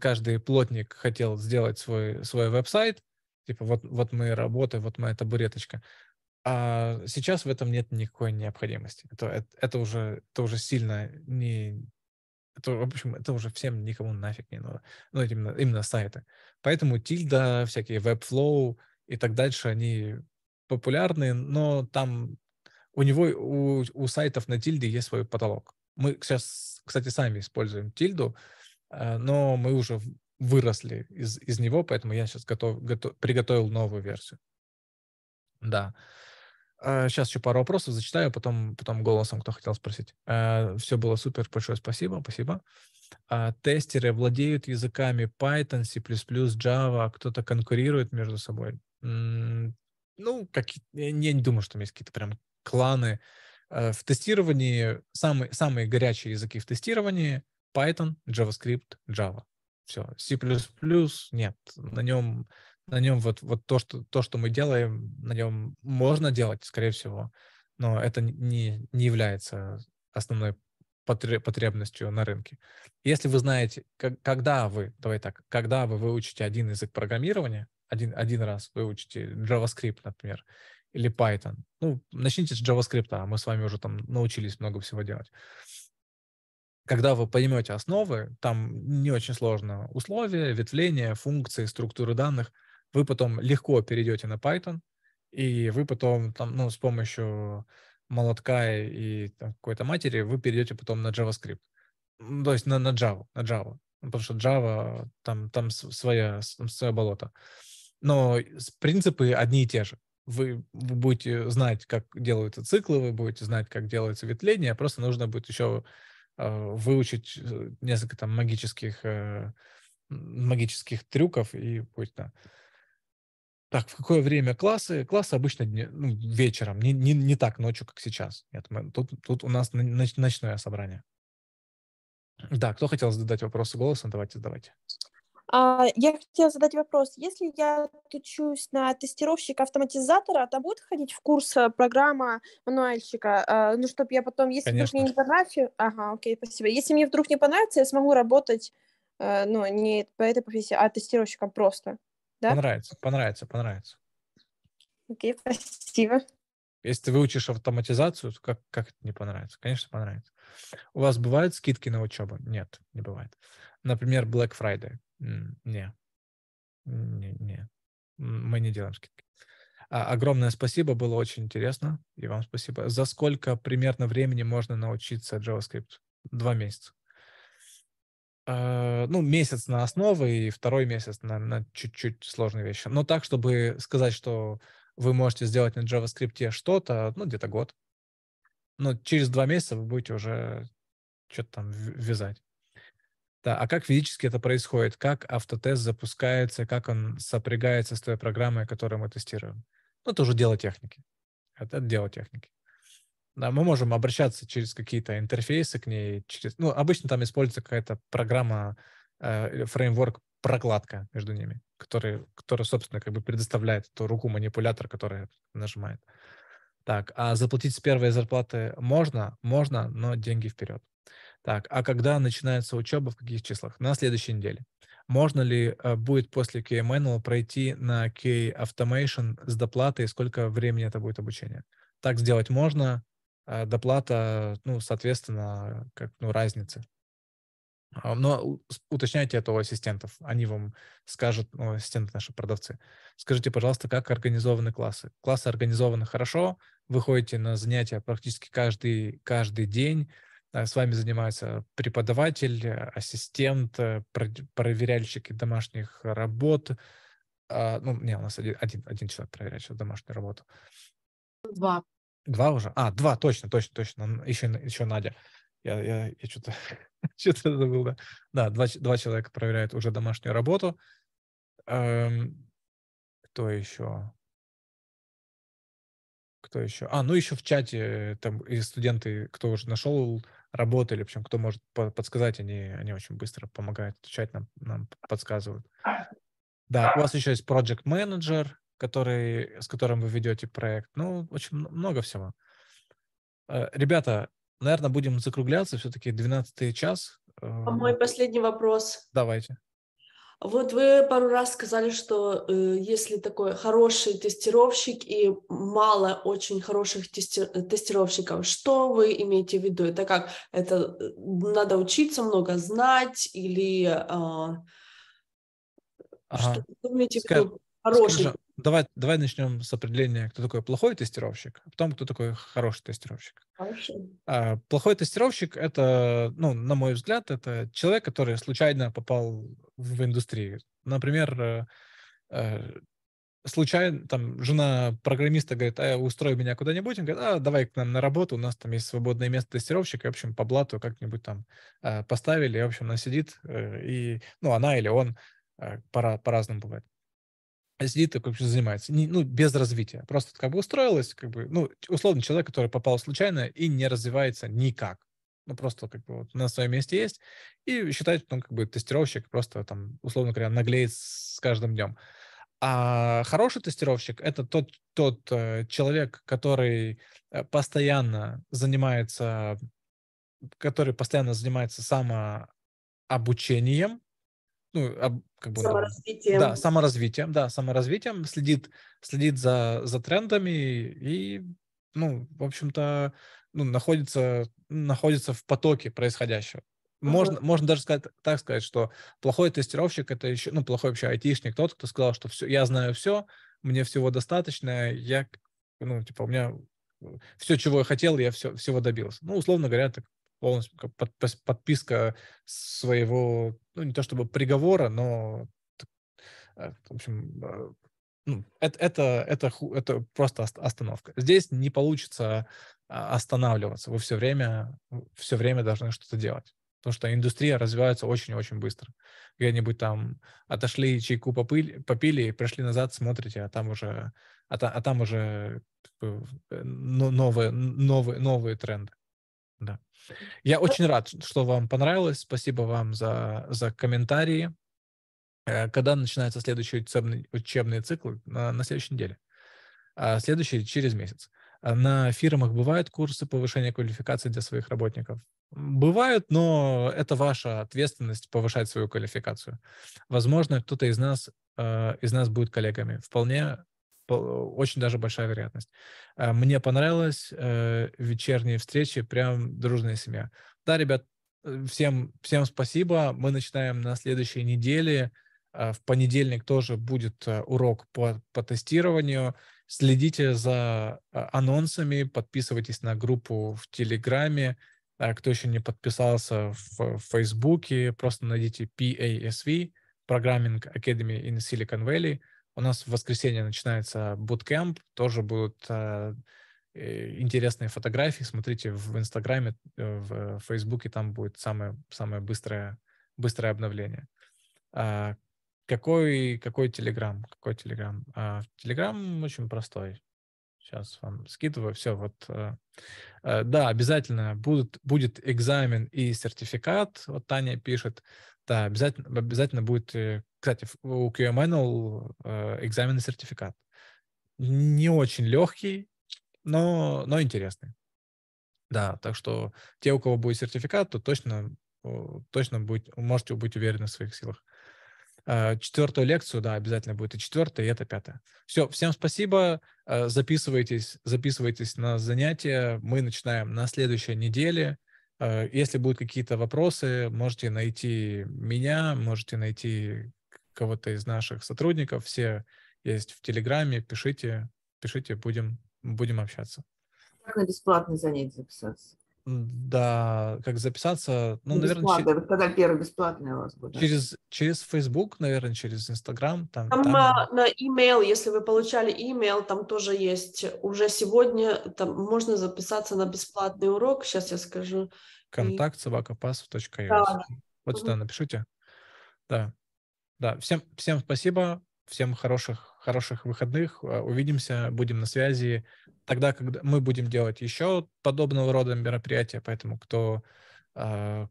каждый плотник хотел сделать свой, свой веб-сайт, типа вот, вот мы работаем, вот моя табуреточка. А сейчас в этом нет никакой необходимости. Это, это, это, уже, это уже сильно не... Это, в общем, это уже всем никому нафиг не надо. Ну, именно, именно сайты. Поэтому тильда, всякие веб-флоу и так дальше, они популярны, но там у него, у, у сайтов на тильде есть свой потолок. Мы сейчас, кстати, сами используем тильду, а, но мы уже выросли из, из него, поэтому я сейчас готов, готов, приготовил новую версию. Да. Uh, Сейчас а, еще пару вопросов зачитаю, а потом, потом голосом, кто хотел спросить. А, Все было супер, большое спасибо, спасибо. Тестеры владеют языками Python, C++, Java, кто-то конкурирует между собой. Ну, как, я не думаю, что там есть какие-то прям кланы. В тестировании самые, самые горячие языки в тестировании Python, JavaScript, Java. Все. C++ нет, на нем на нем вот, вот то, что, то, что мы делаем, на нем можно делать, скорее всего, но это не, не является основной потребностью на рынке. Если вы знаете, как, когда вы, давай так, когда вы выучите один язык программирования, один, один раз выучите JavaScript, например, или Python, ну, начните с JavaScript, а мы с вами уже там научились много всего делать. Когда вы поймете основы, там не очень сложно условия, ветвления, функции, структуры данных – вы потом легко перейдете на Python, и вы потом там, ну, с помощью молотка и какой-то матери вы перейдете потом на JavaScript. Ну, то есть на, на Java, на Java. Ну, потому что Java, там, там, своя, там свое болото. Но принципы одни и те же. Вы, будете знать, как делаются циклы, вы будете знать, как делается ветвление, просто нужно будет еще э, выучить э, несколько там магических, э, магических трюков и будет, да так, в какое время классы? Классы обычно дне, ну, вечером, не, не, не так ночью, как сейчас. Нет, мы, тут, тут у нас ноч, ночное собрание. Да, кто хотел задать вопросы голосом? Давайте, давайте. А, я хотела задать вопрос. Если я учусь на тестировщика-автоматизатора, то будет ходить в курс э, программа мануальщика? А, ну, чтобы я потом, если Конечно. вдруг мне не понравится... Ага, окей, спасибо. Если мне вдруг не понравится, я смогу работать, э, ну, не по этой профессии, а тестировщиком просто. Да? Понравится, понравится, понравится. Окей, okay, спасибо. Если ты выучишь автоматизацию, то как, как это не понравится? Конечно, понравится. У вас бывают скидки на учебу? Нет, не бывает. Например, Black Friday. Не. Не, не. Мы не делаем скидки. А, огромное спасибо, было очень интересно. И вам спасибо. За сколько примерно времени можно научиться JavaScript? Два месяца. Э, ну, месяц на основы и второй месяц на, на чуть-чуть сложные вещи. Но так, чтобы сказать, что вы можете сделать на JavaScript что-то, ну, где-то год. Но через два месяца вы будете уже что-то там вязать. Да, а как физически это происходит? Как автотест запускается, как он сопрягается с той программой, которую мы тестируем? Ну, это уже дело техники. Это дело техники. Да, мы можем обращаться через какие-то интерфейсы к ней. Через, ну, обычно там используется какая-то программа, э, фреймворк прокладка между ними, который, который, собственно, как бы предоставляет ту руку манипулятора, которая нажимает. Так, а заплатить с первой зарплаты можно? Можно, но деньги вперед. Так, а когда начинается учеба, в каких числах? На следующей неделе. Можно ли э, будет после KManual пройти на K-Automation с доплатой, сколько времени это будет обучение? Так сделать можно, Э, доплата, ну, соответственно, как, ну, разница. А, но уточняйте это у ассистентов. Они вам скажут, ну, ассистенты наши продавцы. Скажите, пожалуйста, как организованы классы? Классы организованы хорошо, вы ходите на занятия практически каждый, каждый день, а с вами занимается преподаватель, ассистент, э, проверяльщики домашних работ. А, ну, не, у нас один, один, один человек проверяет домашнюю работу. Два. Два уже? А, два, точно, точно, точно. Еще, еще Надя. Я, я, я что-то что забыл, да. Да, два, два человека проверяют уже домашнюю работу. Эм, кто еще? Кто еще? А, ну еще в чате э, там и студенты, кто уже нашел работу или в общем, кто может подсказать, они, они очень быстро помогают отвечать нам, нам подсказывают. Да, у вас еще есть Project Manager, который, с которым вы ведете проект. Ну, очень много всего. Э, ребята, наверное, будем закругляться. Все-таки 12 час. Э, а мой последний вопрос. Давайте. Вот вы пару раз сказали, что э, если такой хороший тестировщик и мало очень хороших тести э, тестировщиков, что вы имеете в виду? Это как? Это надо учиться, много знать или э, ага. что вы имеете в виду? Хороший скажу, Давай, давай начнем с определения, кто такой плохой тестировщик, а потом кто такой хороший тестировщик. Хороший. А, плохой тестировщик это, ну, на мой взгляд, это человек, который случайно попал в, в индустрию. Например, э, э, случайно, там, жена программиста говорит, а, устрой меня куда-нибудь, он говорит, а, давай к нам на работу, у нас там есть свободное место тестировщика, и, в общем, по блату как-нибудь там э, поставили, и, в общем, она сидит, э, и, ну, она или он, э, по, по-разному бывает сидит и что занимается. Не, ну, без развития. Просто как бы устроилась, как бы, ну, условно человек, который попал случайно и не развивается никак. Ну, просто как бы вот на своем месте есть. И считает, он как бы тестировщик просто там, условно говоря, наглеет с каждым днем. А хороший тестировщик — это тот, тот э, человек, который э, постоянно занимается, который постоянно занимается самообучением, ну, как бы саморазвитием. Да, саморазвитием, да, саморазвитием, следит, следит за, за трендами и, ну, в общем-то, ну, находится, находится в потоке происходящего. Можно, uh-huh. можно даже сказать, так сказать, что плохой тестировщик это еще, ну, плохой вообще айтишник, тот, кто сказал, что все, я знаю все, мне всего достаточно, я, ну, типа, у меня все, чего я хотел, я все, всего добился. Ну, условно говоря, так полностью под, подписка своего, ну, не то чтобы приговора, но, э, в общем, э, ну, это, это, это, это просто остановка. Здесь не получится а, останавливаться. Вы все время, все время должны что-то делать. Потому что индустрия развивается очень-очень быстро. Где-нибудь там отошли, чайку попыли, попили, и пришли назад, смотрите, а там уже, а, а там уже э, новые, новые, новые тренды. Да. Я э, очень рад, что вам понравилось. Спасибо вам за, за комментарии. Э, когда начинается следующий учебный, учебный цикл? На, на следующей неделе. А следующий через месяц. А на фирмах бывают курсы повышения квалификации для своих работников? Бывают, но это ваша ответственность повышать свою квалификацию. Возможно, кто-то из нас, э, из нас будет коллегами. Вполне очень даже большая вероятность. Э, мне понравилось э, вечерние встречи, прям дружная семья. Да, ребят, э, всем, всем спасибо. Мы начинаем на следующей неделе. В понедельник тоже будет урок по, по тестированию. Следите за анонсами, подписывайтесь на группу в Телеграме. Кто еще не подписался в Фейсбуке, просто найдите PASV, Programming Academy in Silicon Valley – у нас в воскресенье начинается буткемп, тоже будут э, э, интересные фотографии. Смотрите в Инстаграме, э, в Фейсбуке, там будет самое, самое быстрое, быстрое обновление. А, какой, какой Телеграм? Какой Телеграм? Телеграм очень простой. Сейчас вам скидываю. Все, вот. Э, да, обязательно будут, будет экзамен и сертификат. Вот Таня пишет. Да, обязательно, обязательно будет кстати, у QML э, экзамен и сертификат. Не очень легкий, но, но интересный. Да, так что те, у кого будет сертификат, то точно, точно будет, можете быть уверены в своих силах. Э, Четвертую лекцию, да, обязательно будет и четвертая, и это пятая. Все, всем спасибо. Э, записывайтесь, записывайтесь на занятия. Мы начинаем на следующей неделе. Э, если будут какие-то вопросы, можете найти меня, можете найти кого-то из наших сотрудников. Все есть в Телеграме, пишите, пишите, будем, будем общаться. Как на бесплатные занятия записаться? Да, как записаться, ну, ну наверное, бесплатно. Через... когда первый бесплатный у вас будет. Через, через Facebook, наверное, через Instagram. Там, там, там... На, на email, если вы получали email, там тоже есть. Уже сегодня там можно записаться на бесплатный урок, сейчас я скажу. Контакт собакапасов.io. Да. Вот сюда напишите. Да. Да, всем, всем спасибо, всем хороших, хороших выходных. Э, увидимся, будем на связи. Тогда, когда мы будем делать еще подобного рода мероприятия, поэтому кто, э,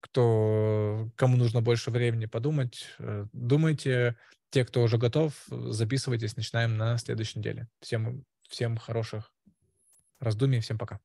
кто, кому нужно больше времени подумать, э, думайте. Те, кто уже готов, записывайтесь. Начинаем на следующей неделе. Всем, всем хороших раздумий. Всем пока.